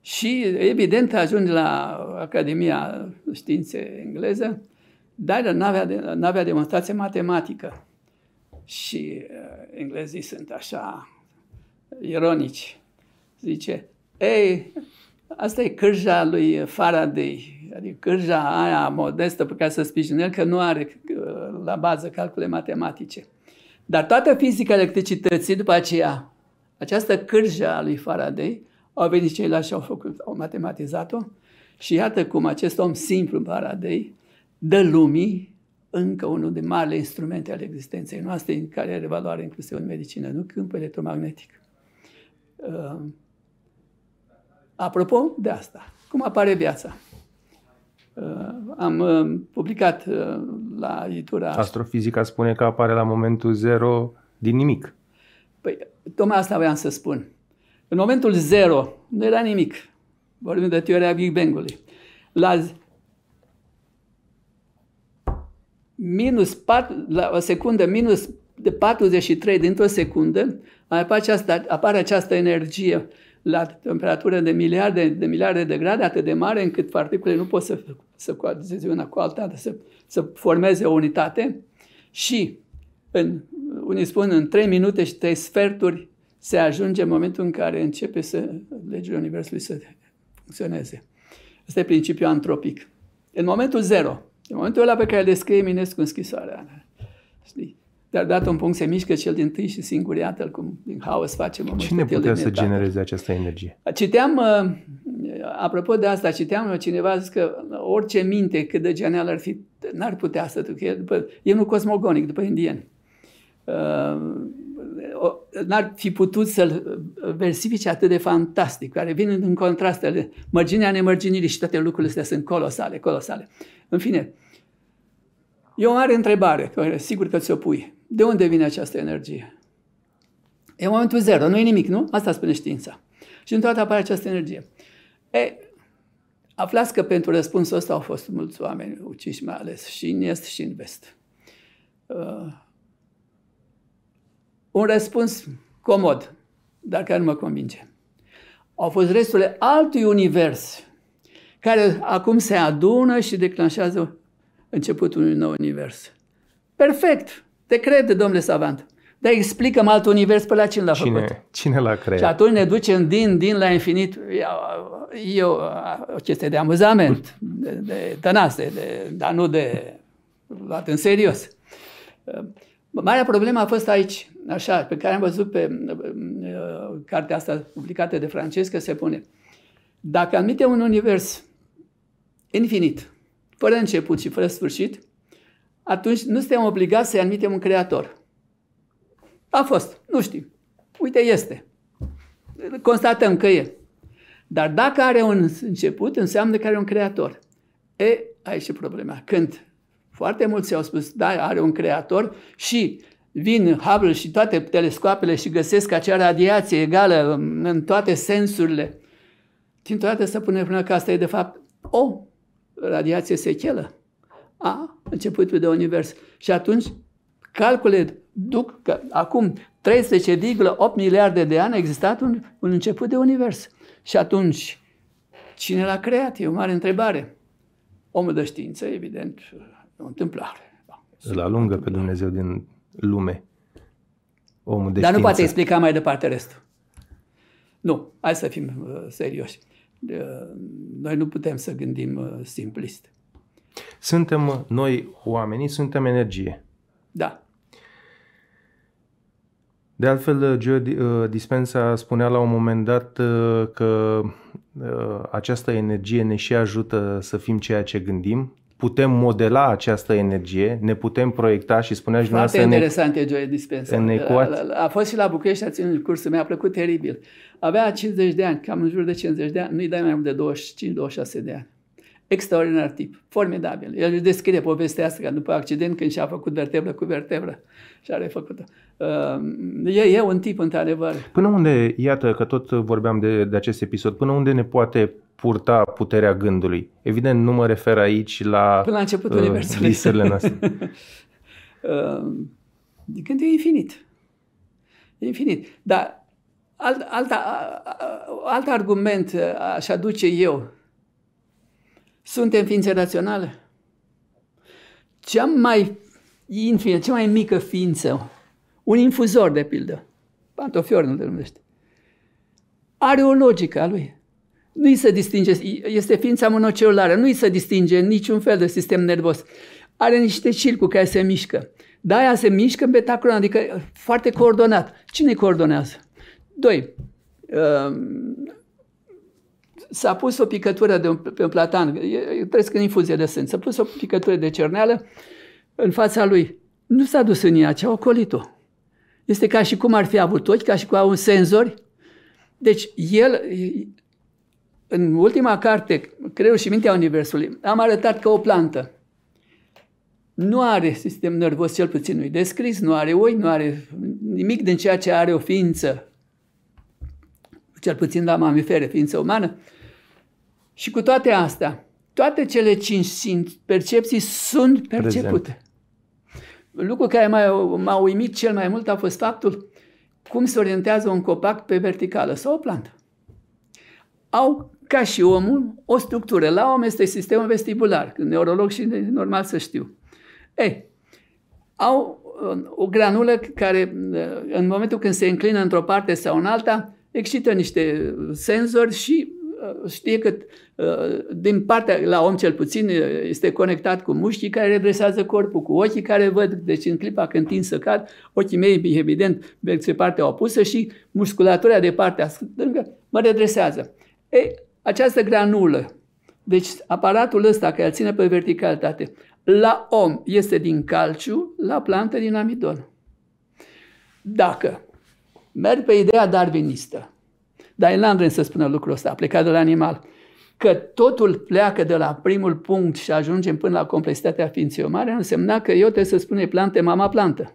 și, evident, ajunge la Academia Științe Engleză, dar n-avea, de, n-avea demonstrație matematică. Și uh, englezii sunt așa ironici. Zice, ei, asta e cârja lui Faraday, adică cârja aia modestă pe care să sprijină el, că nu are uh, la bază calcule matematice. Dar toată fizica electricității, după aceea, această cârjă a lui Faraday au venit ceilalți și au făcut, au matematizat-o și iată cum acest om simplu în Baradei dă lumii încă unul de marile instrumente ale existenței noastre în care are valoare inclusiv în medicină, nu câmpul electromagnetic. Uh, apropo de asta, cum apare viața? Uh, am uh, publicat uh, la editura... Astrofizica spune că apare la momentul zero din nimic. Păi, tocmai asta voiam să spun. În momentul zero nu era nimic. Vorbim de teoria Big Bang-ului. La minus 4, la o secundă, minus de 43 dintr-o secundă, apare această, apare această energie la temperatură de miliarde, de miliarde de grade atât de mare încât particulele nu pot să, să coadizeze una cu alta, să, să formeze o unitate și în, unii spun în 3 minute și 3 sferturi se ajunge în momentul în care începe să legile Universului să funcționeze. Asta e principiul antropic. În momentul zero, în momentul ăla pe care îl descrie Minescu în scrisoarea știi? Dar dată un punct se mișcă cel din tâi și singur, iată cum din haos facem. Mă Cine putea să genereze această energie? Citeam, uh, apropo de asta, citeam uh, cineva a zis că uh, orice minte cât de genial ar fi, n-ar putea să ducă. E, după, el nu cosmogonic, după indieni n-ar fi putut să-l uh, versifice atât de fantastic, care vin în contrastele mărginea nemărginirii și toate lucrurile astea sunt colosale, colosale. În fine, e o mare întrebare, că sigur că ți-o pui. De unde vine această energie? E momentul zero, nu e nimic, nu? Asta spune știința. Și în toată apare această energie. E, aflați că pentru răspunsul ăsta au fost mulți oameni uciși, mai ales și în est și în vest. Uh, un răspuns comod, dacă nu mă convinge. Au fost resturile altui univers, care acum se adună și declanșează începutul unui nou univers. Perfect! Te crede, domnule Savant. Dar explicăm alt univers pe la cine l-a cine, făcut. Cine l-a creat? Și atunci ne ducem din, din la infinit. Eu, o chestie de amuzament, de, de tănase, de, dar nu de luat în serios. Marea problemă a fost aici așa, pe care am văzut pe uh, cartea asta publicată de Francesca, se pune dacă admite un univers infinit, fără început și fără sfârșit, atunci nu suntem obligați să-i admitem un creator. A fost, nu știu. Uite, este. Constatăm că e. Dar dacă are un început, înseamnă că are un creator. E, aici e problema. Când foarte mulți au spus, da, are un creator și vin Hubble și toate telescoapele și găsesc acea radiație egală um, în toate sensurile, din toate să pune până că asta e de fapt o radiație sechelă a începutului de univers. Și atunci calcule duc că acum 13,8 miliarde de ani a existat un, un început de univers. Și atunci, cine l-a creat? E o mare întrebare. Omul de știință, evident, o întâmplare. Îl alungă pe Dumnezeu din lume omul de Dar știință. nu poate explica mai departe restul. Nu, hai să fim uh, serioși. Uh, noi nu putem să gândim uh, simplist. Suntem, uh, noi oamenii, suntem energie. Da. De altfel, Joe uh, uh, Dispensa spunea la un moment dat că această energie ne și ajută să fim ceea ce gândim putem modela această energie, ne putem proiecta și spunea și Foarte interesant e Joe Dispenza. A, A fost și la București, a ținut cursul, mi-a plăcut teribil. Avea 50 de ani, cam în jur de 50 de ani, nu-i dai mai mult de 25-26 de ani. Extraordinar tip, formidabil. El își descrie povestea asta că după accident când și-a făcut vertebră cu vertebră și a refăcut-o. Uh, e, e un tip într-adevăr. Până unde, iată că tot vorbeam de, de acest episod, până unde ne poate purta puterea gândului. Evident, nu mă refer aici la, Până la începutul uh, universului. visele noastre. Uh, gândul e infinit. E infinit. Dar alt, alt, alt argument uh, aș aduce eu. Suntem ființe raționale? Cea mai infinită, cea mai mică ființă, un infuzor, de pildă, pantofior nu numește, are o logică a lui nu îi se distinge, este ființa monocelulară, nu îi se distinge niciun fel de sistem nervos. Are niște circuri care se mișcă. Da, ea se mișcă în betacron, adică foarte coordonat. Cine coordonează? Doi, um, s-a pus o picătură de un, pe un platan, eu trăiesc în infuzie de sân, s-a pus o picătură de cerneală în fața lui. Nu s-a dus în ea, ce a ocolit-o. Este ca și cum ar fi avut ochi, ca și cum au un senzor. Deci el în ultima carte, Creierul și Mintea Universului, am arătat că o plantă nu are sistem nervos, cel puțin nu-i descris, nu are oi, nu are nimic din ceea ce are o ființă, cel puțin la mamifere, ființă umană. Și cu toate astea, toate cele cinci percepții sunt percepute. Prezent. Lucru care m-a uimit cel mai mult a fost faptul cum se orientează un copac pe verticală sau o plantă. Au ca și omul, o structură. La om este sistemul vestibular, neurolog și normal să știu. Ei, au o granulă care, în momentul când se înclină într-o parte sau în alta, excită niște uh, senzori și uh, știe că uh, din partea, la om cel puțin, este conectat cu mușchii care redresează corpul, cu ochii care văd, deci în clipa când tind să cad, ochii mei, evident, merg pe partea opusă și musculatura de partea stângă mă redresează. Ei, această granulă, deci aparatul ăsta care îl ține pe verticalitate, la om este din calciu, la plantă din amidon. Dacă merg pe ideea darwinistă, dar el n am să spună lucrul ăsta, a plecat de la animal, că totul pleacă de la primul punct și ajungem până la complexitatea ființei umane, însemna că eu trebuie să spun plante, mama plantă.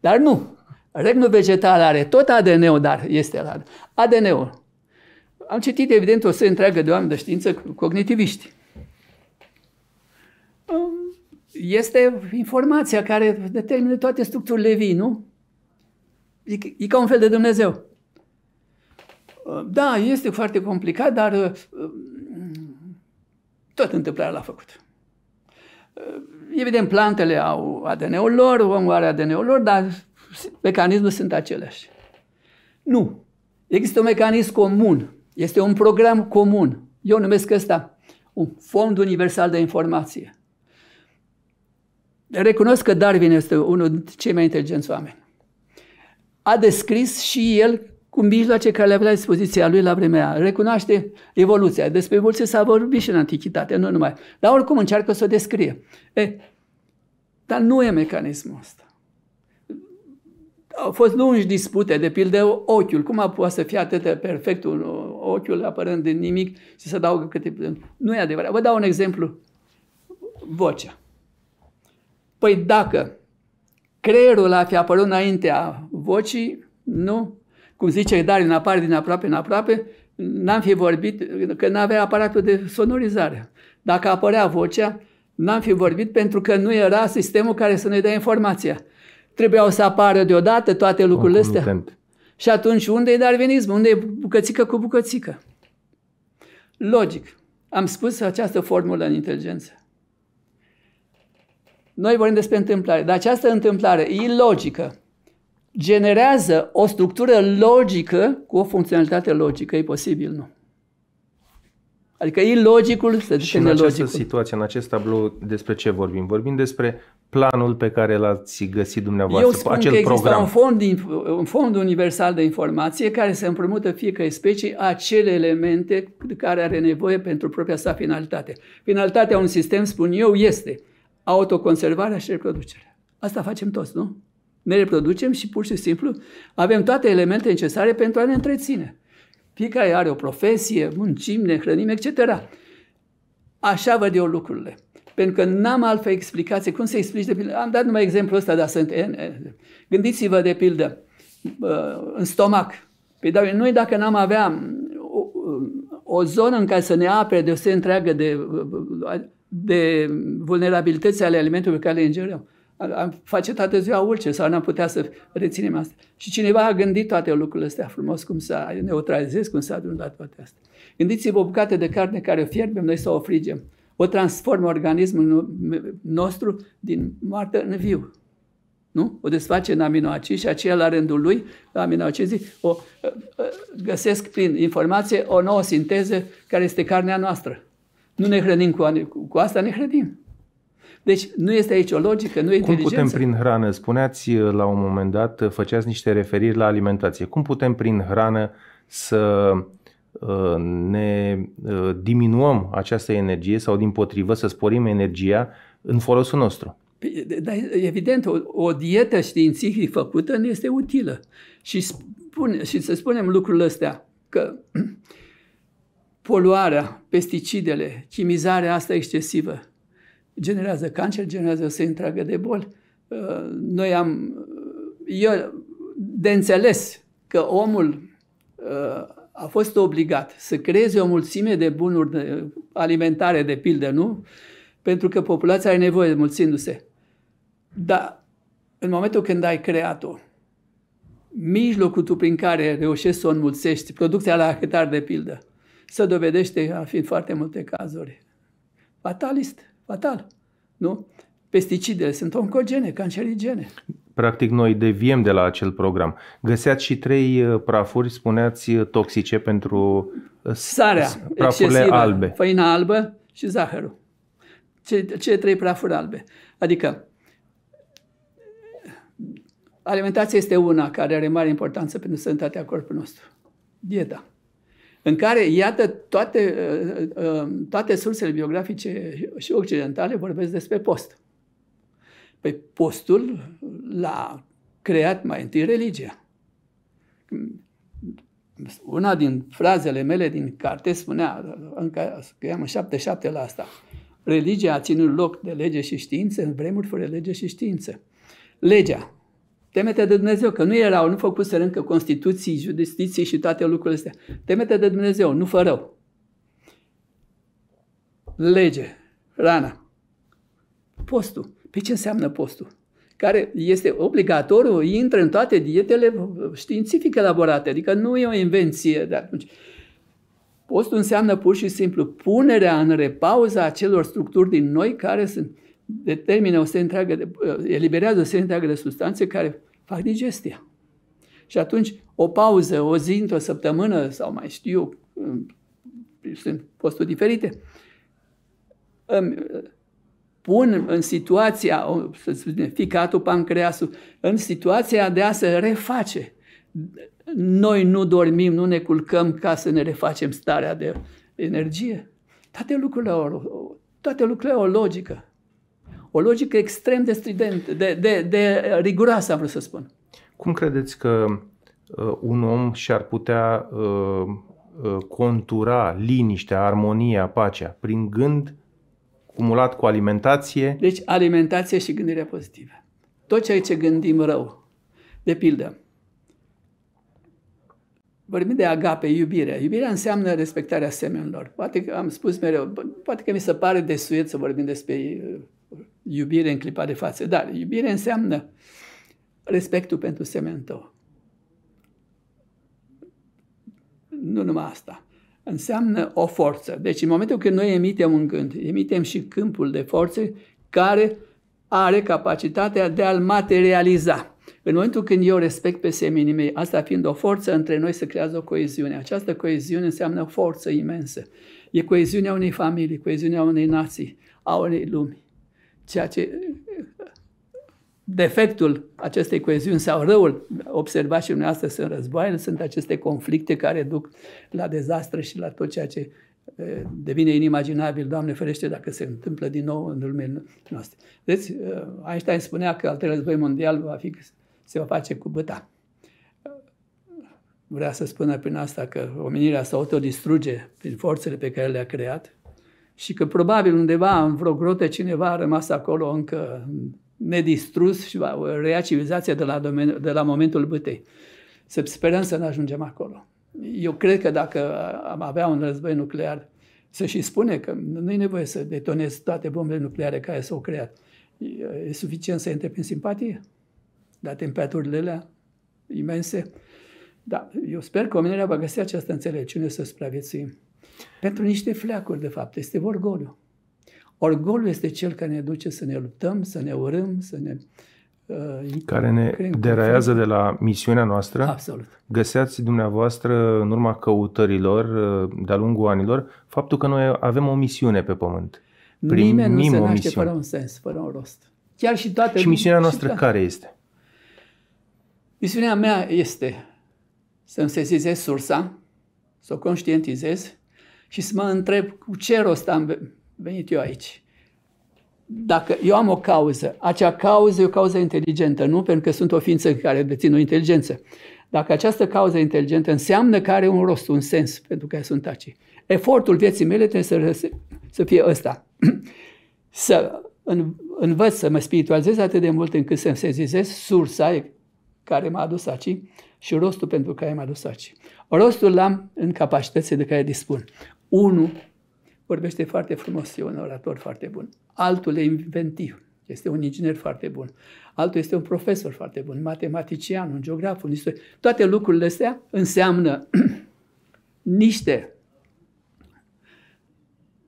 Dar nu. Regnul vegetal are tot ADN-ul, dar este la ADN-ul. Am citit, evident, o să întreagă de oameni de știință cognitiviști. Um, este informația care determină toate structurile vii, nu? E, e ca un fel de Dumnezeu. Da, este foarte complicat, dar uh, tot întâmplarea l-a făcut. Uh, evident, plantele au ADN-ul lor, omul are ADN-ul lor, dar mecanismul sunt aceleași. Nu. Există un mecanism comun este un program comun. Eu numesc ăsta un fond universal de informație. Recunosc că Darwin este unul dintre cei mai inteligenți oameni. A descris și el cu mijloace care le avea la dispoziția lui la vremea Recunoaște evoluția. Despre evoluție s-a vorbit și în antichitate, nu numai. Dar oricum încearcă să o descrie. E, dar nu e mecanismul ăsta. Au fost lungi dispute, de pildă ochiul. Cum a poate să fie atât de perfect un ochiul apărând din nimic și să adaugă câte... Nu e adevărat. Vă dau un exemplu. Vocea. Păi dacă creierul a fi apărut înaintea vocii, nu. Cum zice Dar, în apare din aproape în aproape, n-am fi vorbit, că n-avea aparatul de sonorizare. Dacă apărea vocea, n-am fi vorbit pentru că nu era sistemul care să ne dea informația. Trebuiau să apară deodată toate lucrurile astea. Și atunci unde e darvinism? Unde e bucățică cu bucățică? Logic. Am spus această formulă în inteligență. Noi vorbim despre întâmplare, dar această întâmplare ilogică generează o structură logică cu o funcționalitate logică. E posibil, nu? Adică ilogicul se duce Și în nelogicul. această situație, în acest tablou, despre ce vorbim? Vorbim despre planul pe care l-ați găsit dumneavoastră, Eu spun că există program. un fond, un fond universal de informație care se împrumută fiecare specie acele elemente de care are nevoie pentru propria sa finalitate. Finalitatea unui sistem, spun eu, este autoconservarea și reproducerea. Asta facem toți, nu? Ne reproducem și pur și simplu avem toate elementele necesare pentru a ne întreține. Fiecare are o profesie, muncim, ne hrănim, etc. Așa văd eu lucrurile. Pentru că n-am altă explicație. Cum se explici de pildă? Am dat numai exemplu ăsta, dar sunt... Gândiți-vă de pildă în stomac. Păi dar noi dacă n-am avea o, o zonă în care să ne apere de o întreagă de, de vulnerabilități ale alimentului pe care le ingerăm, am face toată ziua orice sau n-am putea să reținem asta. Și cineva a gândit toate lucrurile astea frumos, cum să neutralizez, cum să adun la toate astea. Gândiți-vă o bucată de carne care o fierbem, noi să o frigem. O transformă organismul nostru din moartă în viu. Nu? O desface în aminoacizi și aceea la rândul lui, aminoacizii, o ă, ă, găsesc prin informație o nouă sinteză care este carnea noastră. Nu ne hrănim cu, cu asta, ne hrănim. Deci nu este aici o logică, nu e Cum putem prin hrană, spuneați uh, la un moment dat, uh, făceați niște referiri la alimentație. Cum putem prin hrană să uh, ne diminuăm această energie sau din potrivă să sporim energia în folosul nostru? Păi, dar evident, o, o dietă științific făcută nu este utilă. Și, spune, și să spunem lucrul astea, că poluarea, pesticidele, chimizarea asta excesivă, generează cancer, generează o serie întreagă de boli. Uh, noi am, uh, eu de înțeles că omul uh, a fost obligat să creeze o mulțime de bunuri de, alimentare, de pildă, nu? Pentru că populația are nevoie de mulțindu-se. Dar în momentul când ai creat-o, mijlocul tu prin care reușești să o înmulțești, producția la hectar de pildă, se dovedește a fi foarte multe cazuri. Fatalist fatal. Nu? Pesticidele sunt oncogene, cancerigene. Practic, noi deviem de la acel program. Găseați și trei uh, prafuri, spuneați, uh, toxice pentru uh, sarea prafurile excesivă, albe. făina albă și zahărul. Ce, ce trei prafuri albe. Adică, alimentația este una care are mare importanță pentru sănătatea corpului nostru. Dieta în care, iată, toate, uh, uh, toate sursele biografice și occidentale vorbesc despre post. Păi postul l-a creat mai întâi religia. Una din frazele mele din carte spunea, încă scriam în 77 la asta, religia a ținut loc de lege și știință în vremuri fără lege și știință. Legea Temete de Dumnezeu, că nu erau, nu făcuseră încă Constituții, justiții și toate lucrurile astea. Temete de Dumnezeu, nu fă rău. Lege, rana, postul. Pe ce înseamnă postul? Care este obligatoriu, intră în toate dietele științific elaborate, adică nu e o invenție de atunci. Postul înseamnă pur și simplu punerea în repauza acelor structuri din noi care sunt determină o serie întreagă de, uh, eliberează o serie întreagă de substanțe care fac digestia. Și atunci o pauză, o zi într-o săptămână sau mai știu, uh, sunt posturi diferite, îmi uh, pun în situația, să spunem, ficatul, pancreasul, în situația de a se reface. Noi nu dormim, nu ne culcăm ca să ne refacem starea de energie. Toate lucrurile au, toate lucrurile au o logică o logică extrem de strident, de, de, de riguroasă, am vrut să spun. Cum credeți că uh, un om și-ar putea uh, uh, contura liniștea, armonia, pacea prin gând cumulat cu alimentație? Deci alimentație și gândirea pozitivă. Tot ceea ce gândim rău, de pildă, vorbim de agape, iubirea. Iubirea înseamnă respectarea semenilor. Poate că am spus mereu, poate că mi se pare desuiet să vorbim despre uh, iubire în clipa de față, dar iubire înseamnă respectul pentru semenul tău. Nu numai asta. Înseamnă o forță. Deci în momentul când noi emitem un gând, emitem și câmpul de forțe care are capacitatea de a-l materializa. În momentul când eu respect pe seminii mei, asta fiind o forță, între noi se creează o coeziune. Această coeziune înseamnă o forță imensă. E coeziunea unei familii, coeziunea unei nații, a unei lumi ceea ce defectul acestei coeziuni sau răul observat și dumneavoastră sunt războaiele, sunt aceste conflicte care duc la dezastre și la tot ceea ce devine inimaginabil, Doamne ferește, dacă se întâmplă din nou în lumea noastră. Deci, Einstein spunea că al treilea război mondial va fi, se va face cu băta. Vrea să spună prin asta că omenirea se autodistruge prin forțele pe care le-a creat, și că probabil undeva în vreo grotă cineva a rămas acolo încă nedistrus și va reia civilizația de la, domen- de la momentul bătei. Să sperăm să ne ajungem acolo. Eu cred că dacă am avea un război nuclear, să și spune că nu e nevoie să detonezi toate bombele nucleare care s-au creat. E suficient să intre prin simpatie? La da, temperaturile alea imense? Da, eu sper că omenirea va găsi această înțelepciune să supraviețuim. Pentru niște fleacuri, de fapt, este orgoliu. Orgoliu este cel care ne duce să ne luptăm, să ne urâm, să ne... Uh, care ne deraiază de la misiunea noastră. Absolut. Găseați dumneavoastră, în urma căutărilor, uh, de-a lungul anilor, faptul că noi avem o misiune pe pământ. Primim Nimeni nu se naște misiune. fără un sens, fără un rost. Chiar și toate... Și misiunea noastră și toate. care este? Misiunea mea este să-mi sesizez sursa, să o conștientizez și să mă întreb cu ce rost am venit eu aici. Dacă eu am o cauză, acea cauză e o cauză inteligentă, nu pentru că sunt o ființă care dețin o inteligență. Dacă această cauză inteligentă înseamnă că are un rost, un sens pentru care sunt aici. Efortul vieții mele trebuie să, să fie ăsta. să în, învăț să mă spiritualizez atât de mult încât să-mi sezizez sursa care m-a adus aici și rostul pentru care m-a adus aici. Rostul l-am în capacitățile de care dispun. Unul vorbește foarte frumos, e un orator foarte bun. Altul e inventiv, este un inginer foarte bun. Altul este un profesor foarte bun, matematician, un geograf, un istoric. Toate lucrurile astea înseamnă niște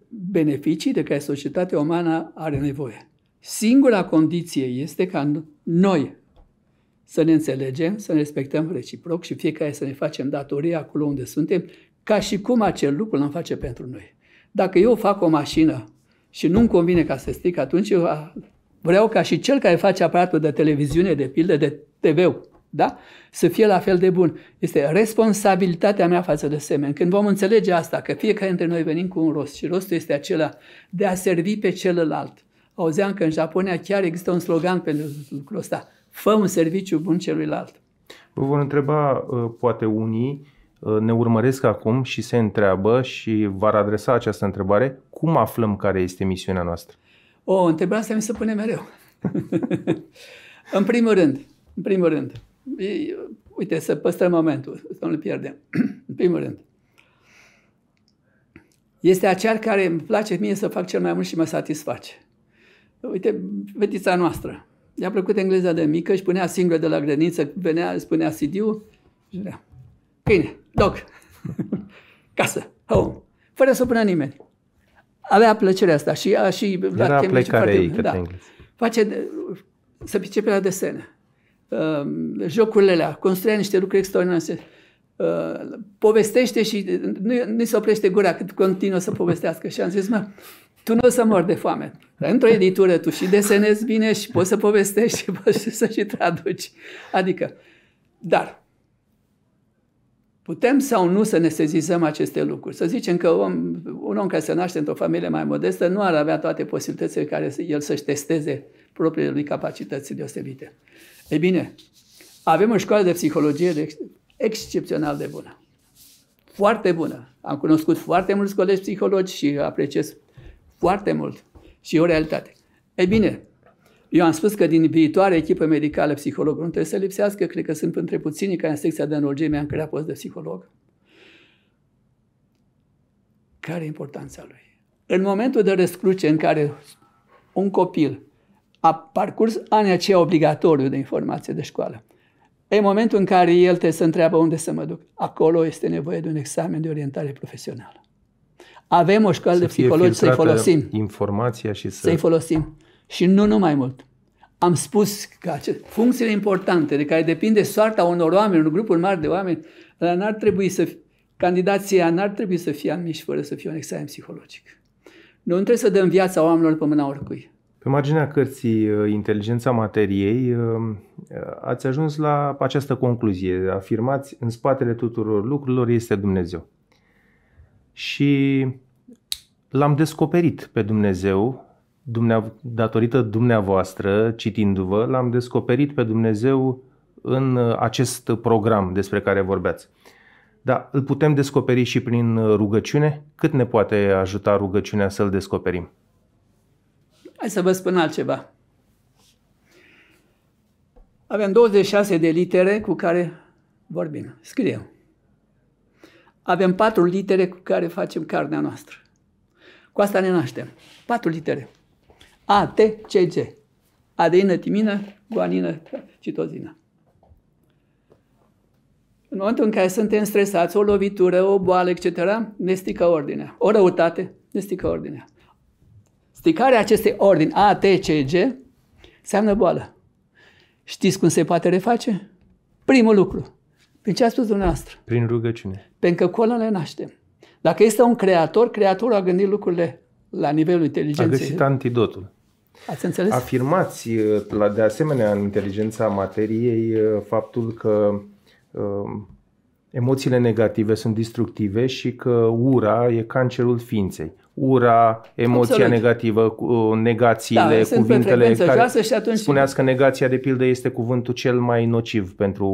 beneficii de care societatea umană are nevoie. Singura condiție este ca noi să ne înțelegem, să ne respectăm reciproc și fiecare să ne facem datoria acolo unde suntem, ca și cum acel lucru l-am face pentru noi. Dacă eu fac o mașină și nu-mi convine ca să stric, atunci eu vreau ca și cel care face aparatul de televiziune, de pildă, de tv da? să fie la fel de bun. Este responsabilitatea mea față de semen. Când vom înțelege asta, că fiecare dintre noi venim cu un rost și rostul este acela de a servi pe celălalt. Auzeam că în Japonia chiar există un slogan pentru lucrul ăsta. Fă un serviciu bun celuilalt. Vă vor întreba, uh, poate unii, Uh, ne urmăresc acum și se întreabă și v-ar adresa această întrebare, cum aflăm care este misiunea noastră? O, întrebarea asta mi se pune mereu. în primul rând, în primul rând, uite, să păstrăm momentul, să nu-l pierdem. în primul rând, este acel care îmi place mie să fac cel mai mult și mă satisface. Uite, fetița noastră, i-a plăcut engleza de mică și punea singură de la grădiniță, venea, spunea Sidiu și câine, dog, casă, home, fără să pună nimeni. Avea plăcerea asta și, a, și Era la Cambridge ei, da. Face, de, să pricepe la desene. Uh, jocurile alea, construia niște lucruri extraordinare. Uh, povestește și nu, nu se oprește gura cât continuă să povestească. Și am zis, mă, tu nu o să mor de foame. Dar într-o editură tu și desenezi bine și poți să povestești și poți să și traduci. Adică, dar Putem sau nu să ne sezizăm aceste lucruri? Să zicem că om, un om care se naște într-o familie mai modestă nu ar avea toate posibilitățile care el să-și testeze propriile lui capacități deosebite. Ei bine, avem o școală de psihologie de excepțional de bună. Foarte bună. Am cunoscut foarte mulți colegi psihologi și apreciez foarte mult. Și o realitate. Ei bine, eu am spus că din viitoare echipă medicală psiholog nu trebuie să lipsească, cred că sunt între puținii care în secția de analogie mi-am creat post de psiholog. Care e importanța lui? În momentul de răscruce în care un copil a parcurs anii aceia obligatoriu de informație de școală, E momentul în care el te să întreabă unde să mă duc. Acolo este nevoie de un examen de orientare profesională. Avem o școală să de psihologi să-i folosim. Informația și să... Să-i folosim. Și nu numai mult. Am spus că funcțiile importante de care depinde soarta unor oameni, unor grupuri mari de oameni, n-ar trebui să fie, candidația n-ar trebui să fie admiși fără să fie un examen psihologic. nu trebuie să dăm viața oamenilor pe mâna oricui. Pe marginea cărții uh, Inteligența materiei uh, uh, ați ajuns la această concluzie. Afirmați, în spatele tuturor lucrurilor este Dumnezeu. Și l-am descoperit pe Dumnezeu dumneav- datorită dumneavoastră, citindu-vă, l-am descoperit pe Dumnezeu în uh, acest program despre care vorbeați. Dar îl putem descoperi și prin uh, rugăciune? Cât ne poate ajuta rugăciunea să-l descoperim? Hai să vă spun altceva. Avem 26 de litere cu care vorbim, scriem. Avem patru litere cu care facem carnea noastră. Cu asta ne naștem. Patru litere. ATCG. Adeină, timină, guanină, citozină. În momentul în care suntem stresați, o lovitură, o boală, etc., ne strică ordinea. O răutate ne strică ordinea. Sticarea acestei ordini, A, T, C, G, înseamnă boală. Știți cum se poate reface? Primul lucru. Prin ce a spus dumneavoastră? Prin rugăciune. Pentru că acolo le naștem. Dacă este un creator, creatorul a gândit lucrurile la nivelul inteligenței. A găsit antidotul. Ați înțeles? Afirmați uh, de asemenea în inteligența materiei uh, faptul că uh, emoțiile negative sunt destructive și că ura e cancerul ființei. Ura, emoția Absolut. negativă, negațiile, da, cuvintele care și atunci... spuneați că negația de pildă este cuvântul cel mai nociv pentru,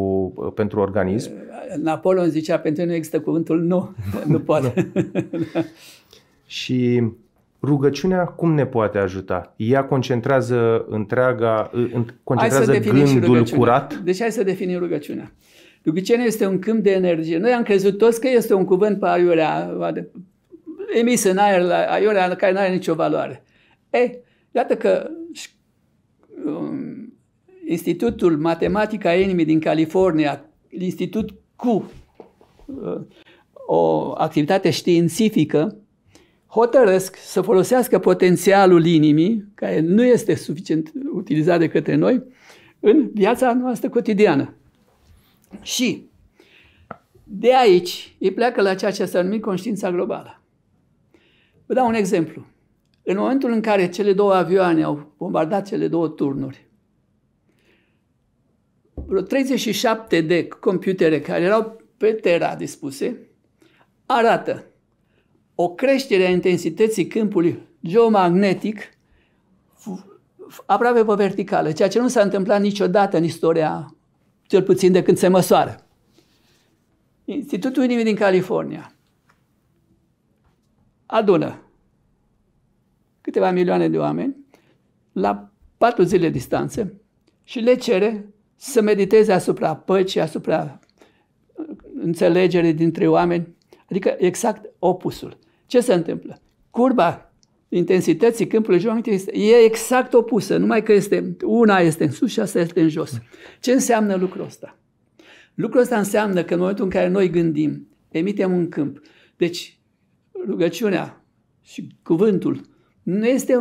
pentru organism. Napoleon zicea pentru noi există cuvântul nu, nu poate. nu. și Rugăciunea cum ne poate ajuta? Ea concentrează întreaga, concentrează gândul curat? Deci hai să definim rugăciunea. Rugăciunea este un câmp de energie. Noi am crezut toți că este un cuvânt pe aiurea, adică, emis în aer, la aiurea, care nu are nicio valoare. E, iată că um, Institutul Matematica Inimii din California, Institut cu uh, o activitate științifică, hotărăsc să folosească potențialul inimii, care nu este suficient utilizat de către noi, în viața noastră cotidiană. Și de aici îi pleacă la ceea ce s-a numit conștiința globală. Vă dau un exemplu. În momentul în care cele două avioane au bombardat cele două turnuri, vreo 37 de computere care erau pe Terra dispuse, arată o creștere a intensității câmpului geomagnetic aproape pe verticală, ceea ce nu s-a întâmplat niciodată în istoria, cel puțin de când se măsoară. Institutul Inimii din California adună câteva milioane de oameni la patru zile distanță și le cere să mediteze asupra păcii, asupra înțelegerii dintre oameni, adică exact opusul. Ce se întâmplă? Curba intensității câmpului geomagnetic este, e exact opusă, numai că este, una este în sus și asta este în jos. Ce înseamnă lucrul ăsta? Lucrul ăsta înseamnă că în momentul în care noi gândim, emitem un câmp. Deci rugăciunea și cuvântul nu este,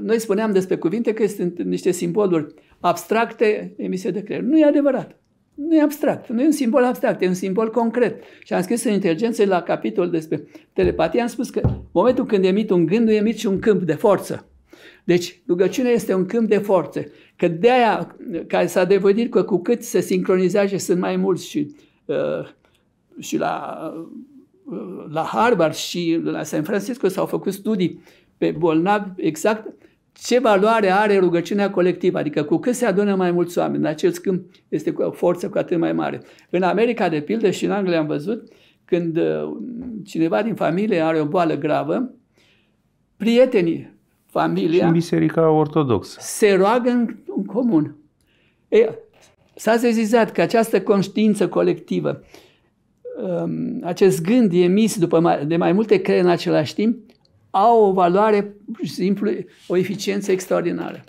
noi spuneam despre cuvinte că sunt niște simboluri abstracte emise de creier. Nu e adevărat nu e abstract, nu e un simbol abstract, e un simbol concret. Și am scris în inteligență la capitol despre telepatie, am spus că în momentul când emit un gând, nu emit și un câmp de forță. Deci rugăciunea este un câmp de forță. Că de aia care s-a devedit că cu cât se sincronizează sunt mai mulți și, uh, și la, uh, la Harvard și la San Francisco s-au făcut studii pe bolnavi exact ce valoare are rugăciunea colectivă, adică cu cât se adună mai mulți oameni, în acest câmp este cu o forță cu atât mai mare. În America, de pildă, și în Anglia am văzut, când uh, cineva din familie are o boală gravă, prietenii, familia... Și în biserica ortodoxă. Se roagă în, în comun. E, s-a zizat că această conștiință colectivă, um, acest gând emis după mai, de mai multe creier în același timp, au o valoare, simplu, o eficiență extraordinară.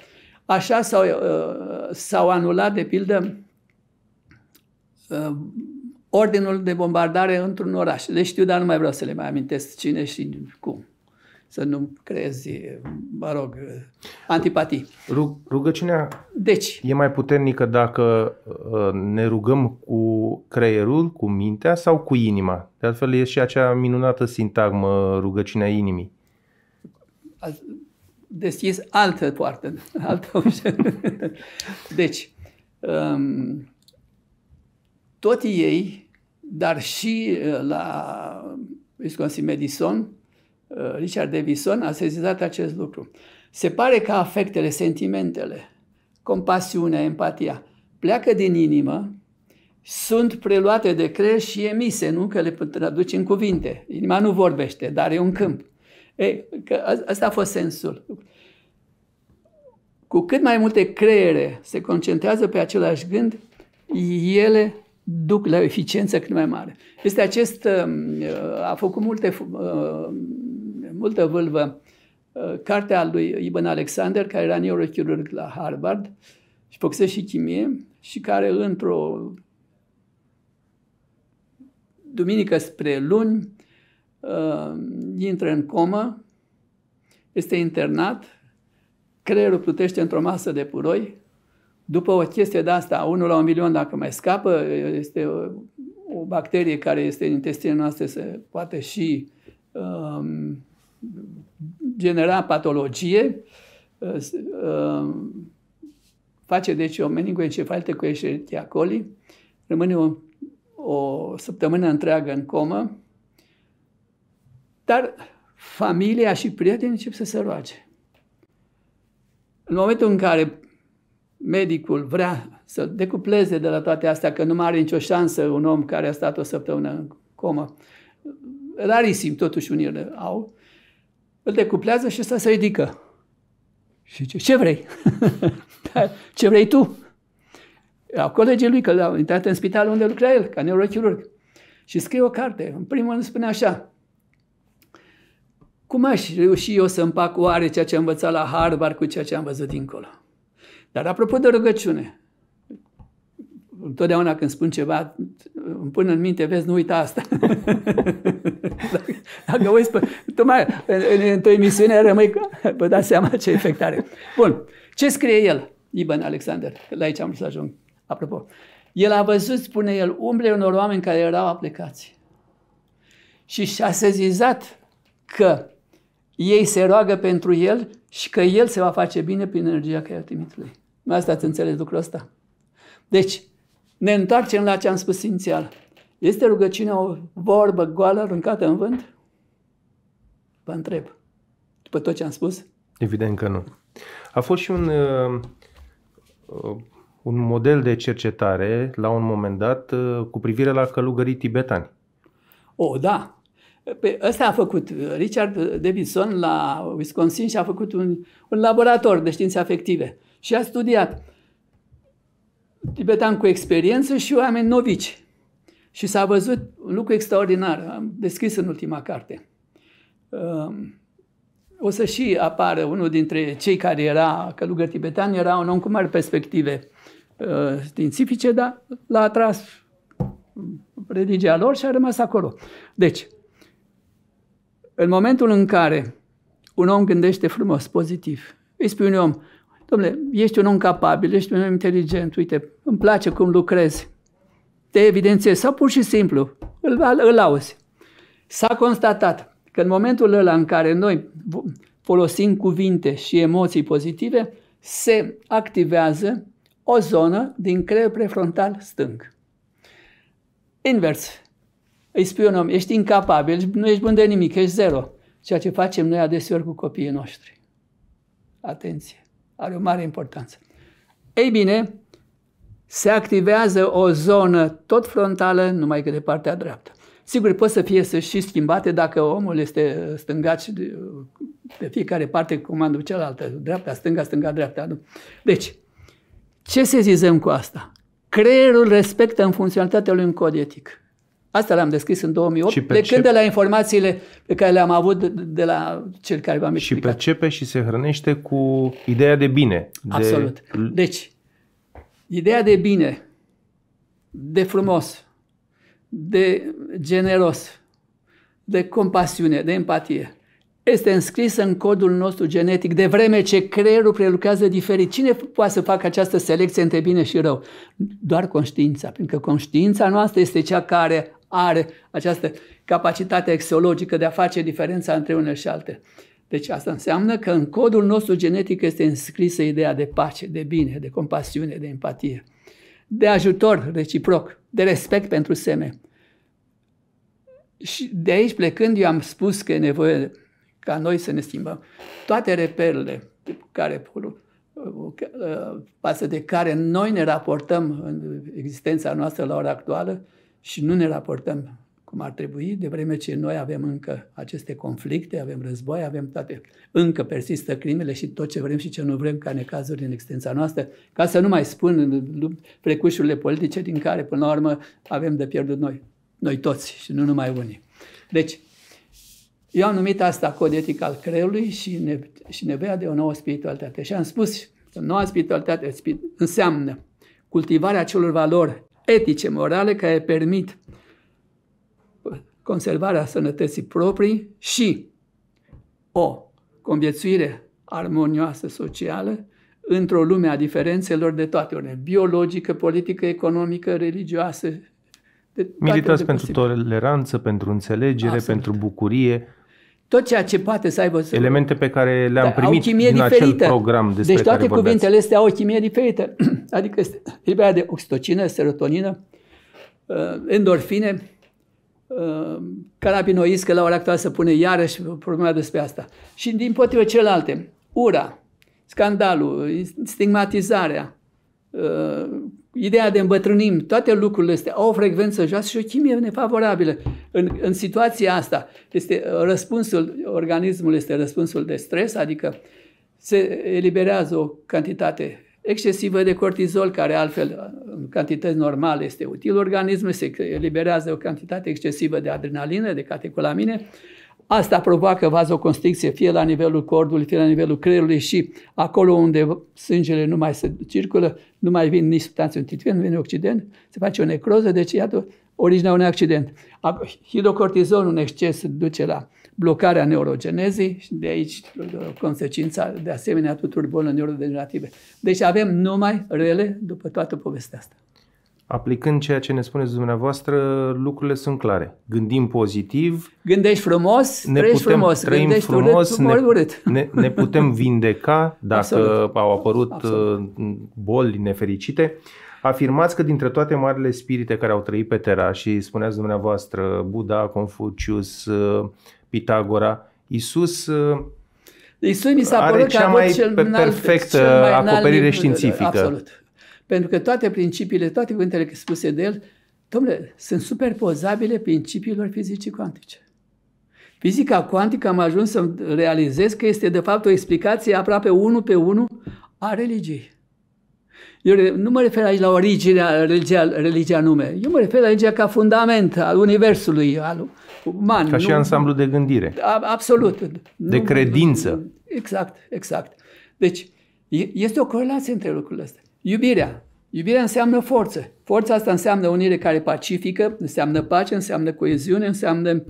Așa s-au, uh, s-au anulat, de pildă, uh, ordinul de bombardare într-un oraș. Le deci știu, dar nu mai vreau să le mai amintesc cine și cum. Să nu creezi, mă rog, uh, antipatii. Rug- rugăciunea deci, e mai puternică dacă ne rugăm cu creierul, cu mintea sau cu inima. De altfel e și acea minunată sintagmă rugăciunea inimii deschis altă poartă, altă ușă. Deci, um, tot ei, dar și uh, la Wisconsin Madison, uh, Richard Davison a sezizat acest lucru. Se pare că afectele, sentimentele, compasiunea, empatia, pleacă din inimă, sunt preluate de creier și emise, nu că le traduci în cuvinte. Inima nu vorbește, dar e un câmp. Ei, că asta a fost sensul. Cu cât mai multe creiere se concentrează pe același gând, ele duc la eficiență cât mai mare. Este acest, um, a făcut multe, uh, multă vâlvă uh, cartea lui Ibn Alexander, care era neurochirurg la Harvard și făcuse și chimie și care într-o duminică spre luni uh, intră în comă, este internat, creierul plutește într-o masă de puroi, după o chestie de asta, unul la un milion dacă mai scapă, este o, o bacterie care este în intestinul noastre, se poate și um, genera patologie, um, face deci o meningoencefalită cu eșerichia coli, rămâne o, o săptămână întreagă în comă, dar familia și prietenii încep să se roage. În momentul în care medicul vrea să decupleze de la toate astea, că nu mai are nicio șansă un om care a stat o săptămână în comă, rarisim totuși unii le au, îl decuplează și ăsta se ridică. Și ce, ce vrei? ce vrei tu? La colegii lui, că l-au intrat în spital unde lucra el, ca neurochirurg. Și scrie o carte. În primul rând spune așa, cum aș reuși eu să împac oare ceea ce am învățat la Harvard cu ceea ce am văzut dincolo? Dar apropo de rugăciune, întotdeauna când spun ceva, îmi pun în minte, vezi, nu uita asta. dacă, dacă uiți, pe, tu în, în, într-o emisiune rămâi, vă dați seama ce efect are. Bun, ce scrie el, Iban Alexander? La aici am să ajung. Apropo, el a văzut, spune el, umbre unor oameni care erau aplicați. Și și-a sezizat că ei se roagă pentru el și că el se va face bine prin energia care lui. Mai asta ați înțeles lucrul ăsta? Deci, ne întoarcem la ce am spus inițial. Este rugăciunea o vorbă goală aruncată în vânt? Vă întreb. După tot ce am spus? Evident că nu. A fost și un, uh, uh un model de cercetare la un moment dat uh, cu privire la călugării tibetani. O, da, pe păi, ăsta a făcut. Uh, Richard uh, Davidson la Wisconsin și a făcut un, un laborator de științe afective și a studiat tibetan cu experiență și oameni novici. Și s-a văzut un lucru extraordinar, am descris în ultima carte. Um, o să și apară unul dintre cei care era călugăr tibetan, era un om cu mari perspective uh, științifice, dar l-a atras um, religia lor și a rămas acolo. Deci, în momentul în care un om gândește frumos, pozitiv, îi spui unui om, domnule, ești un om capabil, ești un om inteligent, uite, îmi place cum lucrezi, te evidențiezi sau pur și simplu îl, îl auzi. S-a constatat că în momentul ăla în care noi folosim cuvinte și emoții pozitive, se activează o zonă din creier prefrontal stâng. Invers, îi spui un om, ești incapabil, nu ești bun de nimic, ești zero. Ceea ce facem noi adeseori cu copiii noștri. Atenție! Are o mare importanță. Ei bine, se activează o zonă tot frontală, numai că de partea dreaptă. Sigur, pot să fie să și schimbate dacă omul este și pe fiecare parte comandul cealaltă, dreapta, stânga, stânga, dreapta. Nu? Deci, ce se zizăm cu asta? Creierul respectă în funcționalitatea lui un cod etic. Asta l-am descris în 2008, și percep... plecând de la informațiile pe care le-am avut de la cel care v-am explicat. Și percepe și se hrănește cu ideea de bine. De... Absolut. Deci, ideea de bine, de frumos, de generos, de compasiune, de empatie, este înscrisă în codul nostru genetic, de vreme ce creierul prelucrează diferit. Cine poate să facă această selecție între bine și rău? Doar conștiința, pentru că conștiința noastră este cea care are această capacitate exologică de a face diferența între unele și alte. Deci asta înseamnă că în codul nostru genetic este înscrisă ideea de pace, de bine, de compasiune, de empatie, de ajutor reciproc, de respect pentru seme. Și de aici plecând eu am spus că e nevoie ca noi să ne schimbăm. Toate reperele care uh, față de care noi ne raportăm în existența noastră la ora actuală, și nu ne raportăm cum ar trebui, de vreme ce noi avem încă aceste conflicte, avem război, avem toate, încă persistă crimele și tot ce vrem și ce nu vrem ca necazuri în existența noastră, ca să nu mai spun precușurile politice din care, până la urmă, avem de pierdut noi, noi toți și nu numai unii. Deci, eu am numit asta cod etic al creului și, ne, și nevoia de o nouă spiritualitate. Și am spus că noua spiritualitate înseamnă cultivarea celor valori etice, morale, care permit conservarea sănătății proprii și o conviețuire armonioasă socială într-o lume a diferențelor de toate ori, biologică, politică, economică, religioasă. De Militați pentru posibil. toleranță, pentru înțelegere, Absolut. pentru bucurie, tot ceea ce poate să aibă... Elemente pe care le-am da, primit din diferită. acel program deci despre Deci toate care cuvintele astea au o chimie diferită. adică este libera de oxitocină, serotonină, uh, endorfine, uh, carabinoizi, că la ora actuală se pune iarăși problema despre asta. Și din potrivă celelalte, ura, scandalul, stigmatizarea, uh, ideea de îmbătrânim, toate lucrurile astea au o frecvență joasă și o chimie nefavorabilă. În, în situația asta, este uh, răspunsul, organismul este răspunsul de stres, adică se eliberează o cantitate excesivă de cortizol, care altfel uh, în cantități normale este util organismului, se eliberează o cantitate excesivă de adrenalină, de catecolamine, Asta provoacă vazoconstricție, fie la nivelul cordului, fie la nivelul creierului și acolo unde sângele nu mai se circulă, nu mai vin nici substanțe nutritive, nu vine oxident, se face o necroză, deci iată originea unui accident. Hidrocortizonul în exces duce la blocarea neurogenezii și de aici consecința de asemenea tuturor bolilor neurodegenerative. Deci avem numai rele după toată povestea asta aplicând ceea ce ne spuneți dumneavoastră, lucrurile sunt clare. Gândim pozitiv. Gândești frumos, ne trăiești putem, frumos. Trăim gândești frumos, urât, ne, urât. Ne, ne putem vindeca dacă Absolut. au apărut Absolut. Uh, boli nefericite. Afirmați că dintre toate marile spirite care au trăit pe Terra și spuneați dumneavoastră Buddha, Confucius, uh, Pitagora, Isus uh, Isus mi s-a părut că a avut cel mai perfectă cel mai acoperire științifică. Absolut, pentru că toate principiile, toate cuvintele spuse de el, domnule, sunt superpozabile principiilor fizicii cuantice. Fizica cuantică am ajuns să realizez că este de fapt o explicație aproape unul pe unul a religiei. Eu nu mă refer aici la originea religia, religia nume. Eu mă refer la religia ca fundament al universului, al uman. Ca și nu, ansamblu de gândire. A, absolut. De nu, credință. Exact, exact. Deci, este o corelație între lucrurile astea. Iubirea. Iubirea înseamnă forță. Forța asta înseamnă unire care pacifică, înseamnă pace, înseamnă coeziune, înseamnă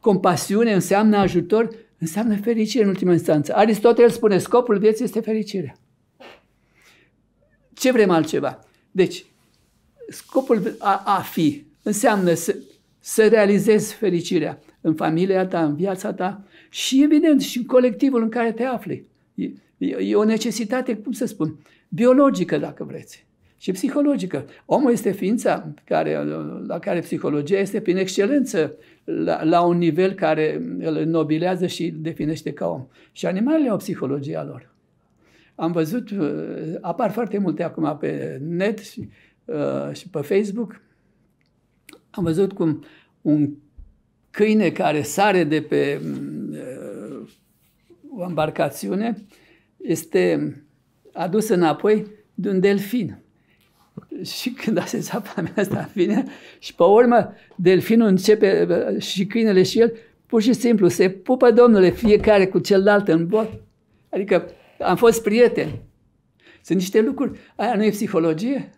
compasiune, înseamnă ajutor, înseamnă fericire în ultima instanță. Aristotel spune, scopul vieții este fericirea. Ce vrem altceva? Deci, scopul a, a fi înseamnă să, să realizezi fericirea în familia ta, în viața ta și, evident, și în colectivul în care te afli. E, e o necesitate, cum să spun, biologică, dacă vreți, și psihologică. Omul este ființa care, la care psihologia este prin excelență la, la un nivel care îl nobilează și îl definește ca om. Și animalele au psihologia lor. Am văzut, uh, apar foarte multe acum pe net și, uh, și pe Facebook, am văzut cum un câine care sare de pe o embarcațiune este adusă înapoi de un delfin. Și când a sezat femeia asta vine, și pe urmă delfinul începe și câinele și el, pur și simplu, se pupă, domnule, fiecare cu celălalt în bot. Adică am fost prieteni. Sunt niște lucruri. Aia nu e psihologie?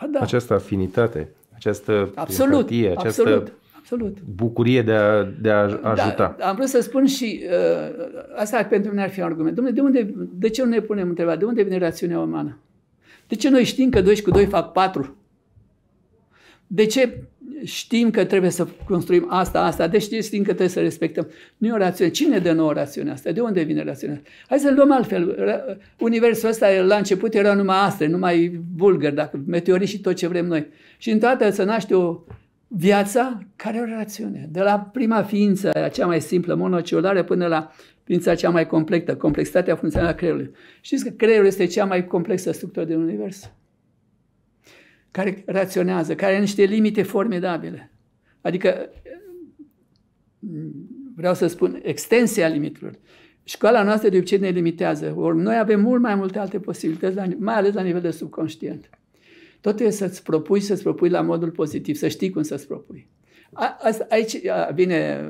Ba da. Această afinitate, această absolut, empatie, această absolut absolut. bucurie de a, de a da, ajuta. Da, am vrut să spun și uh, asta pentru mine ar fi un argument. Dumnezeu, de, unde, de ce nu ne punem întrebarea? De unde vine rațiunea umană? De ce noi știm că 2 cu 2 fac 4? De ce știm că trebuie să construim asta, asta, de ce știm că trebuie să respectăm? Nu e o rațiune. Cine dă nouă rațiunea asta? De unde vine rațiunea asta? Hai să luăm altfel. Universul ăsta la început era numai astre, numai bulgări, dacă meteori și tot ce vrem noi. Și în toată să naște o Viața care are o rațiune. De la prima ființă, cea mai simplă, monocelulară, până la ființa cea mai complexă, complexitatea funcțională a creierului. Știți că creierul este cea mai complexă structură din univers, care raționează, care are niște limite formidabile. Adică, vreau să spun, extensia limitelor. Școala noastră de obicei ne limitează. Ori noi avem mult mai multe alte posibilități, mai ales la nivel de subconștient. Tot e să-ți propui, să-ți propui la modul pozitiv, să știi cum să-ți propui. A, a, aici vine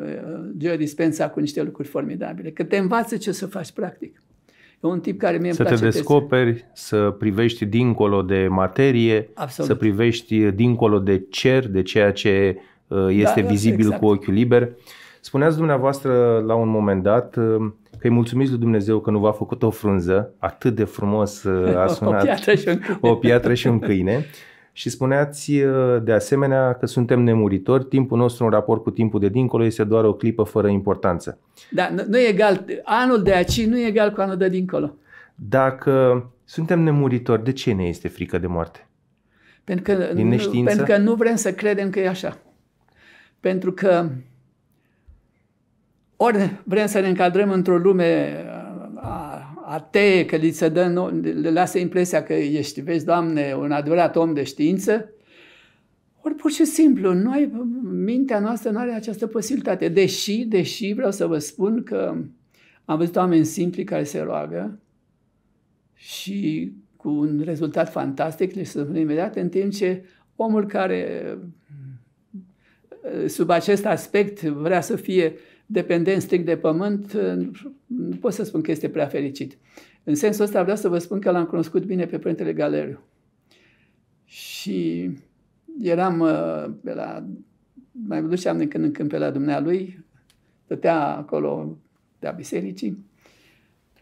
Joe uh, dispensa cu niște lucruri formidabile, că te învață ce să faci practic. E un tip care mie să îmi place. Să te descoperi, peste. să privești dincolo de materie, Absolut. să privești dincolo de cer, de ceea ce uh, da, este da, vizibil exact. cu ochiul liber. Spuneați dumneavoastră la un moment dat uh, că îi mulțumiți lui Dumnezeu că nu v-a făcut o frunză, atât de frumos uh, a sunat o piatră și un câine. O piatră și un câine. Și spuneați uh, de asemenea că suntem nemuritori, timpul nostru în raport cu timpul de dincolo este doar o clipă fără importanță. Da, nu, nu e egal, anul de aici nu e egal cu anul de dincolo. Dacă suntem nemuritori, de ce ne este frică de moarte? Pentru că, Din nu, pentru că nu vrem să credem că e așa. Pentru că ori vrem să ne încadrăm într-o lume atee, că li se dă, le lasă impresia că ești, vezi, Doamne, un adevărat om de știință, ori pur și simplu, noi, mintea noastră nu are această posibilitate. Deși, deși vreau să vă spun că am văzut oameni simpli care se roagă și cu un rezultat fantastic, le să spun imediat, în timp ce omul care sub acest aspect vrea să fie uh, dependent strict de pământ, uh, nu pot să spun că este prea fericit. În sensul ăsta vreau să vă spun că l-am cunoscut bine pe Părintele Galeriu. Și eram uh, pe la... Mai mă duceam din când în când pe la dumnealui, stătea acolo de-a bisericii,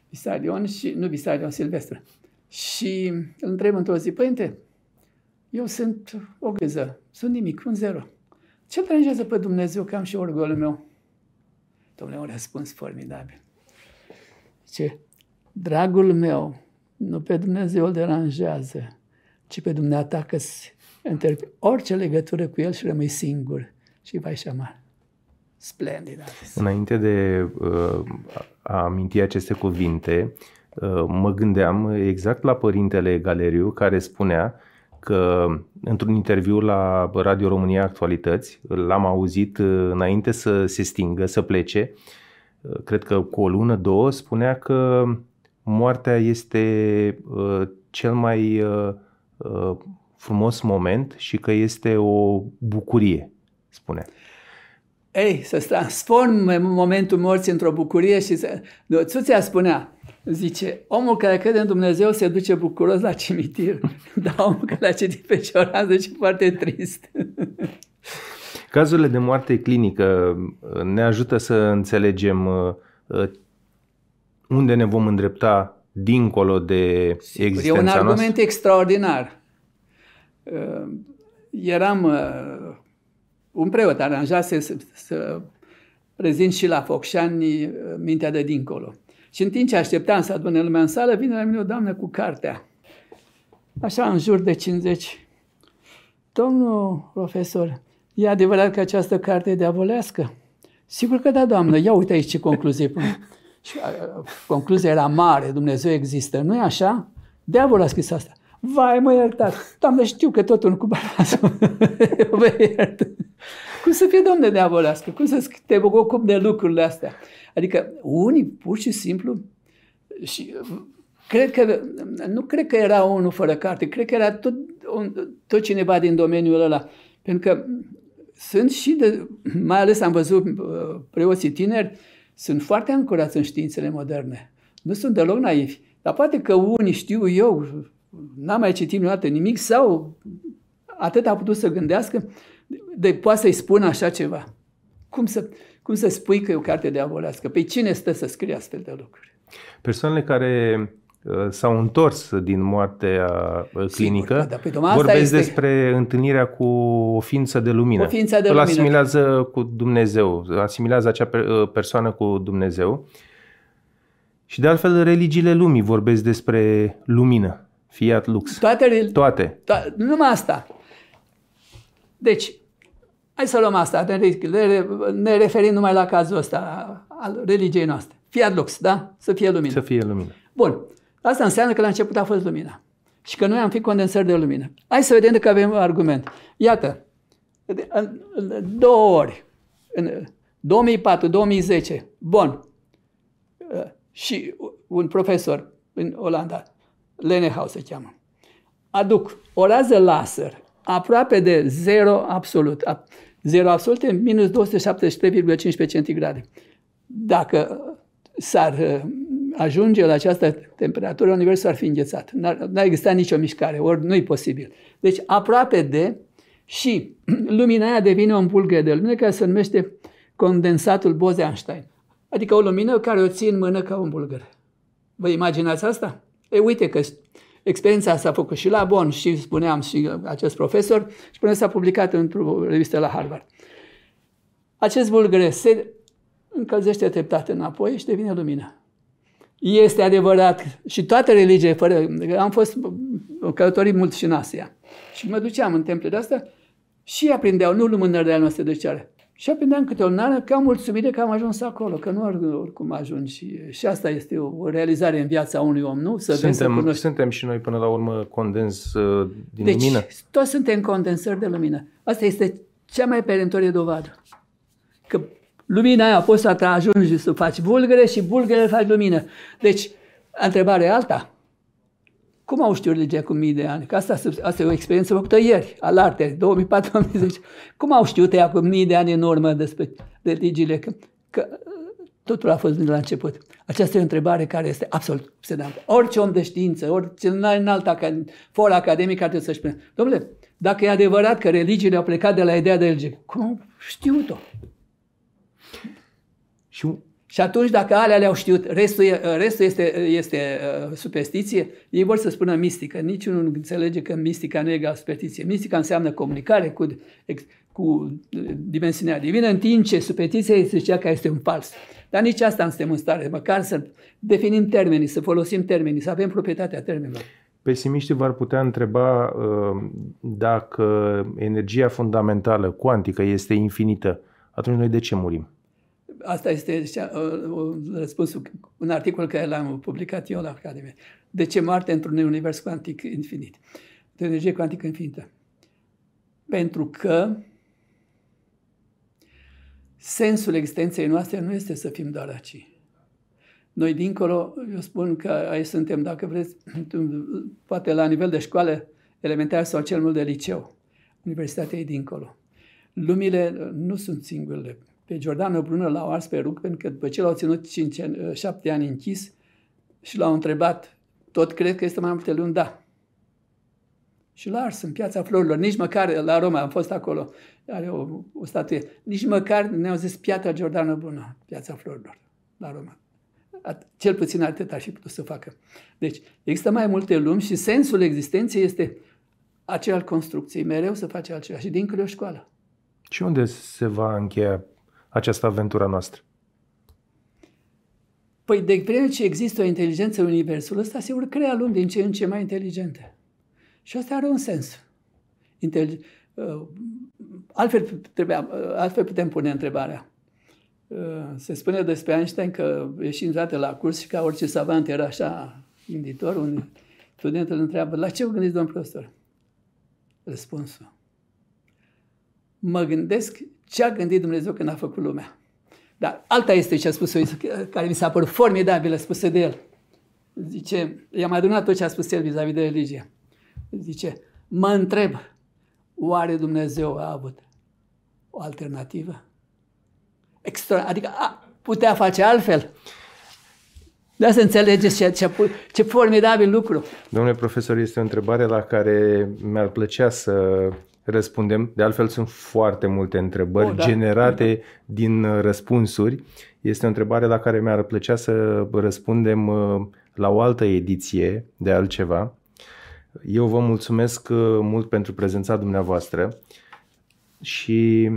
Visarion și... Nu Visarion, Silvestre. Și îl întreb într-o zi, Părinte, eu sunt o greză, sunt nimic, un zero. Ce l pe Dumnezeu că am și orgolul meu? Domnule, un răspuns formidabil. Ce? Dragul meu, nu pe Dumnezeu îl deranjează, ci pe dumneata că întrebi orice legătură cu el și rămâi singur și vai amar. Splendid. Înainte de uh, a aminti aceste cuvinte, uh, mă gândeam exact la părintele Galeriu care spunea că într-un interviu la Radio România Actualități l-am auzit uh, înainte să se stingă, să plece, uh, cred că cu o lună, două, spunea că moartea este uh, cel mai frumos moment și că este o bucurie, spunea. Ei, să transform momentul morții într-o bucurie și să... Țuțea spunea, Zice, omul care crede în Dumnezeu se duce bucuros la cimitir, dar omul care l-a citit pe Cioran zice foarte trist. Cazurile de moarte clinică uh, ne ajută să înțelegem uh, uh, unde ne vom îndrepta dincolo de existența noastră? E un argument extraordinar. Eram un preot, aranjase să, să prezint și la Focșani mintea de dincolo. Și în timp ce așteptam să adune lumea în sală, vine la mine o doamnă cu cartea. Așa, în jur de 50. Domnul profesor, e adevărat că această carte e diavolească? Sigur că da, doamnă. Ia uite aici ce concluzie pun. Și concluzia era mare, Dumnezeu există. Nu-i așa? Diavolul a scris asta. Vai, mă iertat. Doamnă, știu că tot un cu barasul. Eu cum să fie domn de diavolească? Cum să te ocup de lucrurile astea? Adică unii, pur și simplu, și uh, cred că, nu cred că era unul fără carte, cred că era tot, un, tot cineva din domeniul ăla. Pentru că sunt și de, mai ales am văzut uh, preoții tineri, sunt foarte ancorați în științele moderne. Nu sunt deloc naivi. Dar poate că unii știu eu, n-am mai citit niciodată nimic, sau atât a putut să gândească, de poate să-i spun așa ceva. Cum să, cum să spui că e o carte diavolească? Pe păi cine stă să scrie astfel de lucruri? Persoanele care uh, s-au întors din moartea uh, clinică. Sigur, da, da, păi, domnule, Vorbesc este... despre întâlnirea cu o ființă de lumină. O ființă de Îl lumină. asimilează cu Dumnezeu, asimilează acea uh, persoană cu Dumnezeu. Și de altfel, religiile lumii vorbesc despre lumină, fiat lux. Toate. Re... Toate. To- numai asta. Deci, hai să luăm asta, ne referim numai la cazul ăsta al religiei noastre. Fiat lux, da? Să fie lumină. Să fie lumină. Bun. Asta înseamnă că la început a fost lumina. Și că noi am fi condensări de lumină. Hai să vedem dacă avem argument. Iată, două ori, în 2004-2010, bun, uh, și un profesor în Olanda, Lenehau se cheamă, aduc o rază laser aproape de 0 absolut. 0 absolut e minus 273,5 centigrade. Dacă s-ar uh, ajunge la această temperatură, Universul ar fi înghețat. N-ar, n-ar exista nicio mișcare, ori nu e posibil. Deci aproape de și lumina aia devine o bulgă de lumină care se numește condensatul Bose-Einstein. Adică o lumină care o ții în mână ca un bulgăr. Vă imaginați asta? E, uite că Experiența asta a făcut și la Bonn și spuneam și acest profesor și până s-a publicat într-o revistă la Harvard. Acest vulgăre se încălzește treptat înapoi și devine lumină. Este adevărat și toată religia, fără, am fost călătorit mult și în Asia și mă duceam în temple de asta și aprindeau nu lumânările de noastre de ceară, și aprindeam câte o nană cam mulțumire că am ajuns acolo, că nu oricum ajungi. Și asta este o realizare în viața unui om, nu? Să suntem, vezi, să cunoști. suntem și noi până la urmă condens uh, din deci, lumină? toți suntem condensări de lumină. Asta este cea mai perentorie dovadă. Că lumina aia poți să ajungi să faci bulgăre și bulgăre faci lumină. Deci, întrebarea alta, cum au știut de cu mii de ani? Că asta, asta e o experiență făcută ieri, al arte, 2004 Cum au știut ei acum mii de ani în urmă despre religiile? Că, că totul a fost de la început. Aceasta e o întrebare care este absolut sedantă. Orice om de știință, orice înalt for academic ar trebui să-și spună. Domnule, dacă e adevărat că religiile au plecat de la ideea de religie, cum știu-o? Și și atunci, dacă alea le-au știut, restul, e, ă, restul este, ă, este ă, superstiție, ei vor să spună mistică. Niciunul nu înțelege că mistica nu e egal superstiție. Mistica înseamnă comunicare cu, cu dimensiunea divină, în timp ce superstiția este cea care este un fals. Dar nici asta nu suntem în stare, măcar să definim termenii, să folosim termenii, să avem proprietatea termenilor. Pesimiștii v-ar putea întreba dacă energia fundamentală, cuantică, este infinită. Atunci noi de ce murim? Asta este cea, uh, uh, răspunsul, un articol care l-am publicat eu la Academie. De ce Marte într-un univers cuantic infinit? De energie cuantică infinită. Pentru că sensul existenței noastre nu este să fim doar aici. Noi dincolo, eu spun că aici suntem, dacă vreți, poate la nivel de școală elementară sau cel mult de liceu. Universitatea e dincolo. Lumile nu sunt singurele pe Giordano Brună l-au ars pe rug pentru că după ce l-au ținut 5, 7 eh, ani închis și l-au întrebat, tot cred că este mai multe luni? Da. Și l-a ars în piața florilor, nici măcar la Roma, am fost acolo, are o, o statuie, nici măcar ne-au zis piața Giordano Brună, piața florilor, la Roma. At- cel puțin atât ar fi putut să facă. Deci, există mai multe lumi și sensul existenței este acel construcției, mereu să face altceva și dincolo școală. Și unde se va încheia această aventură noastră? Păi de vreme ce există o inteligență în universul ăsta, sigur crea lumi din ce în ce mai inteligente. Și asta are un sens. Intelig... Uh, altfel, trebuia, uh, altfel putem pune întrebarea. Uh, se spune despre Einstein că ieșind dată la curs și ca orice savant era așa gânditor, un student îl întreabă, la ce vă gândiți, domn profesor? Răspunsul. Mă gândesc ce a gândit Dumnezeu când a făcut lumea. Dar alta este ce a spus care mi s-a părut formidabilă spusă de el. Zice, i-am adunat tot ce a spus el vis-a-vis de religie. Zice, mă întreb, oare Dumnezeu a avut o alternativă? Extra, adică a, putea face altfel. Da, să înțelegeți ce, ce, ce formidabil lucru. Domnule profesor, este o întrebare la care mi-ar plăcea să răspundem. De altfel sunt foarte multe întrebări oh, da. generate da. din uh, răspunsuri. Este o întrebare la care mi-ar plăcea să răspundem uh, la o altă ediție de altceva. Eu vă mulțumesc uh, mult pentru prezența dumneavoastră și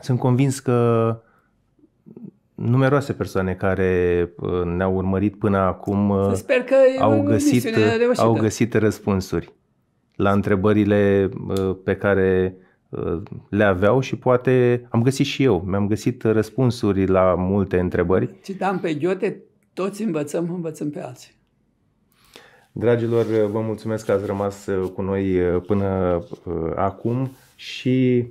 sunt convins că numeroase persoane care ne-au urmărit până acum au găsit, au găsit răspunsuri la întrebările uh, pe care uh, le aveau și poate am găsit și eu. Mi-am găsit răspunsuri la multe întrebări. Citam da, pe Ghiote, toți învățăm, învățăm pe alții. Dragilor, vă mulțumesc că ați rămas uh, cu noi până acum și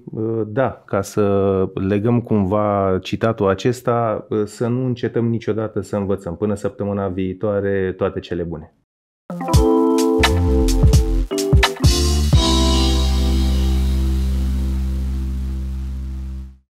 da, ca să legăm cumva citatul acesta, să nu încetăm niciodată să învățăm. Până săptămâna viitoare, toate cele bune! Thank you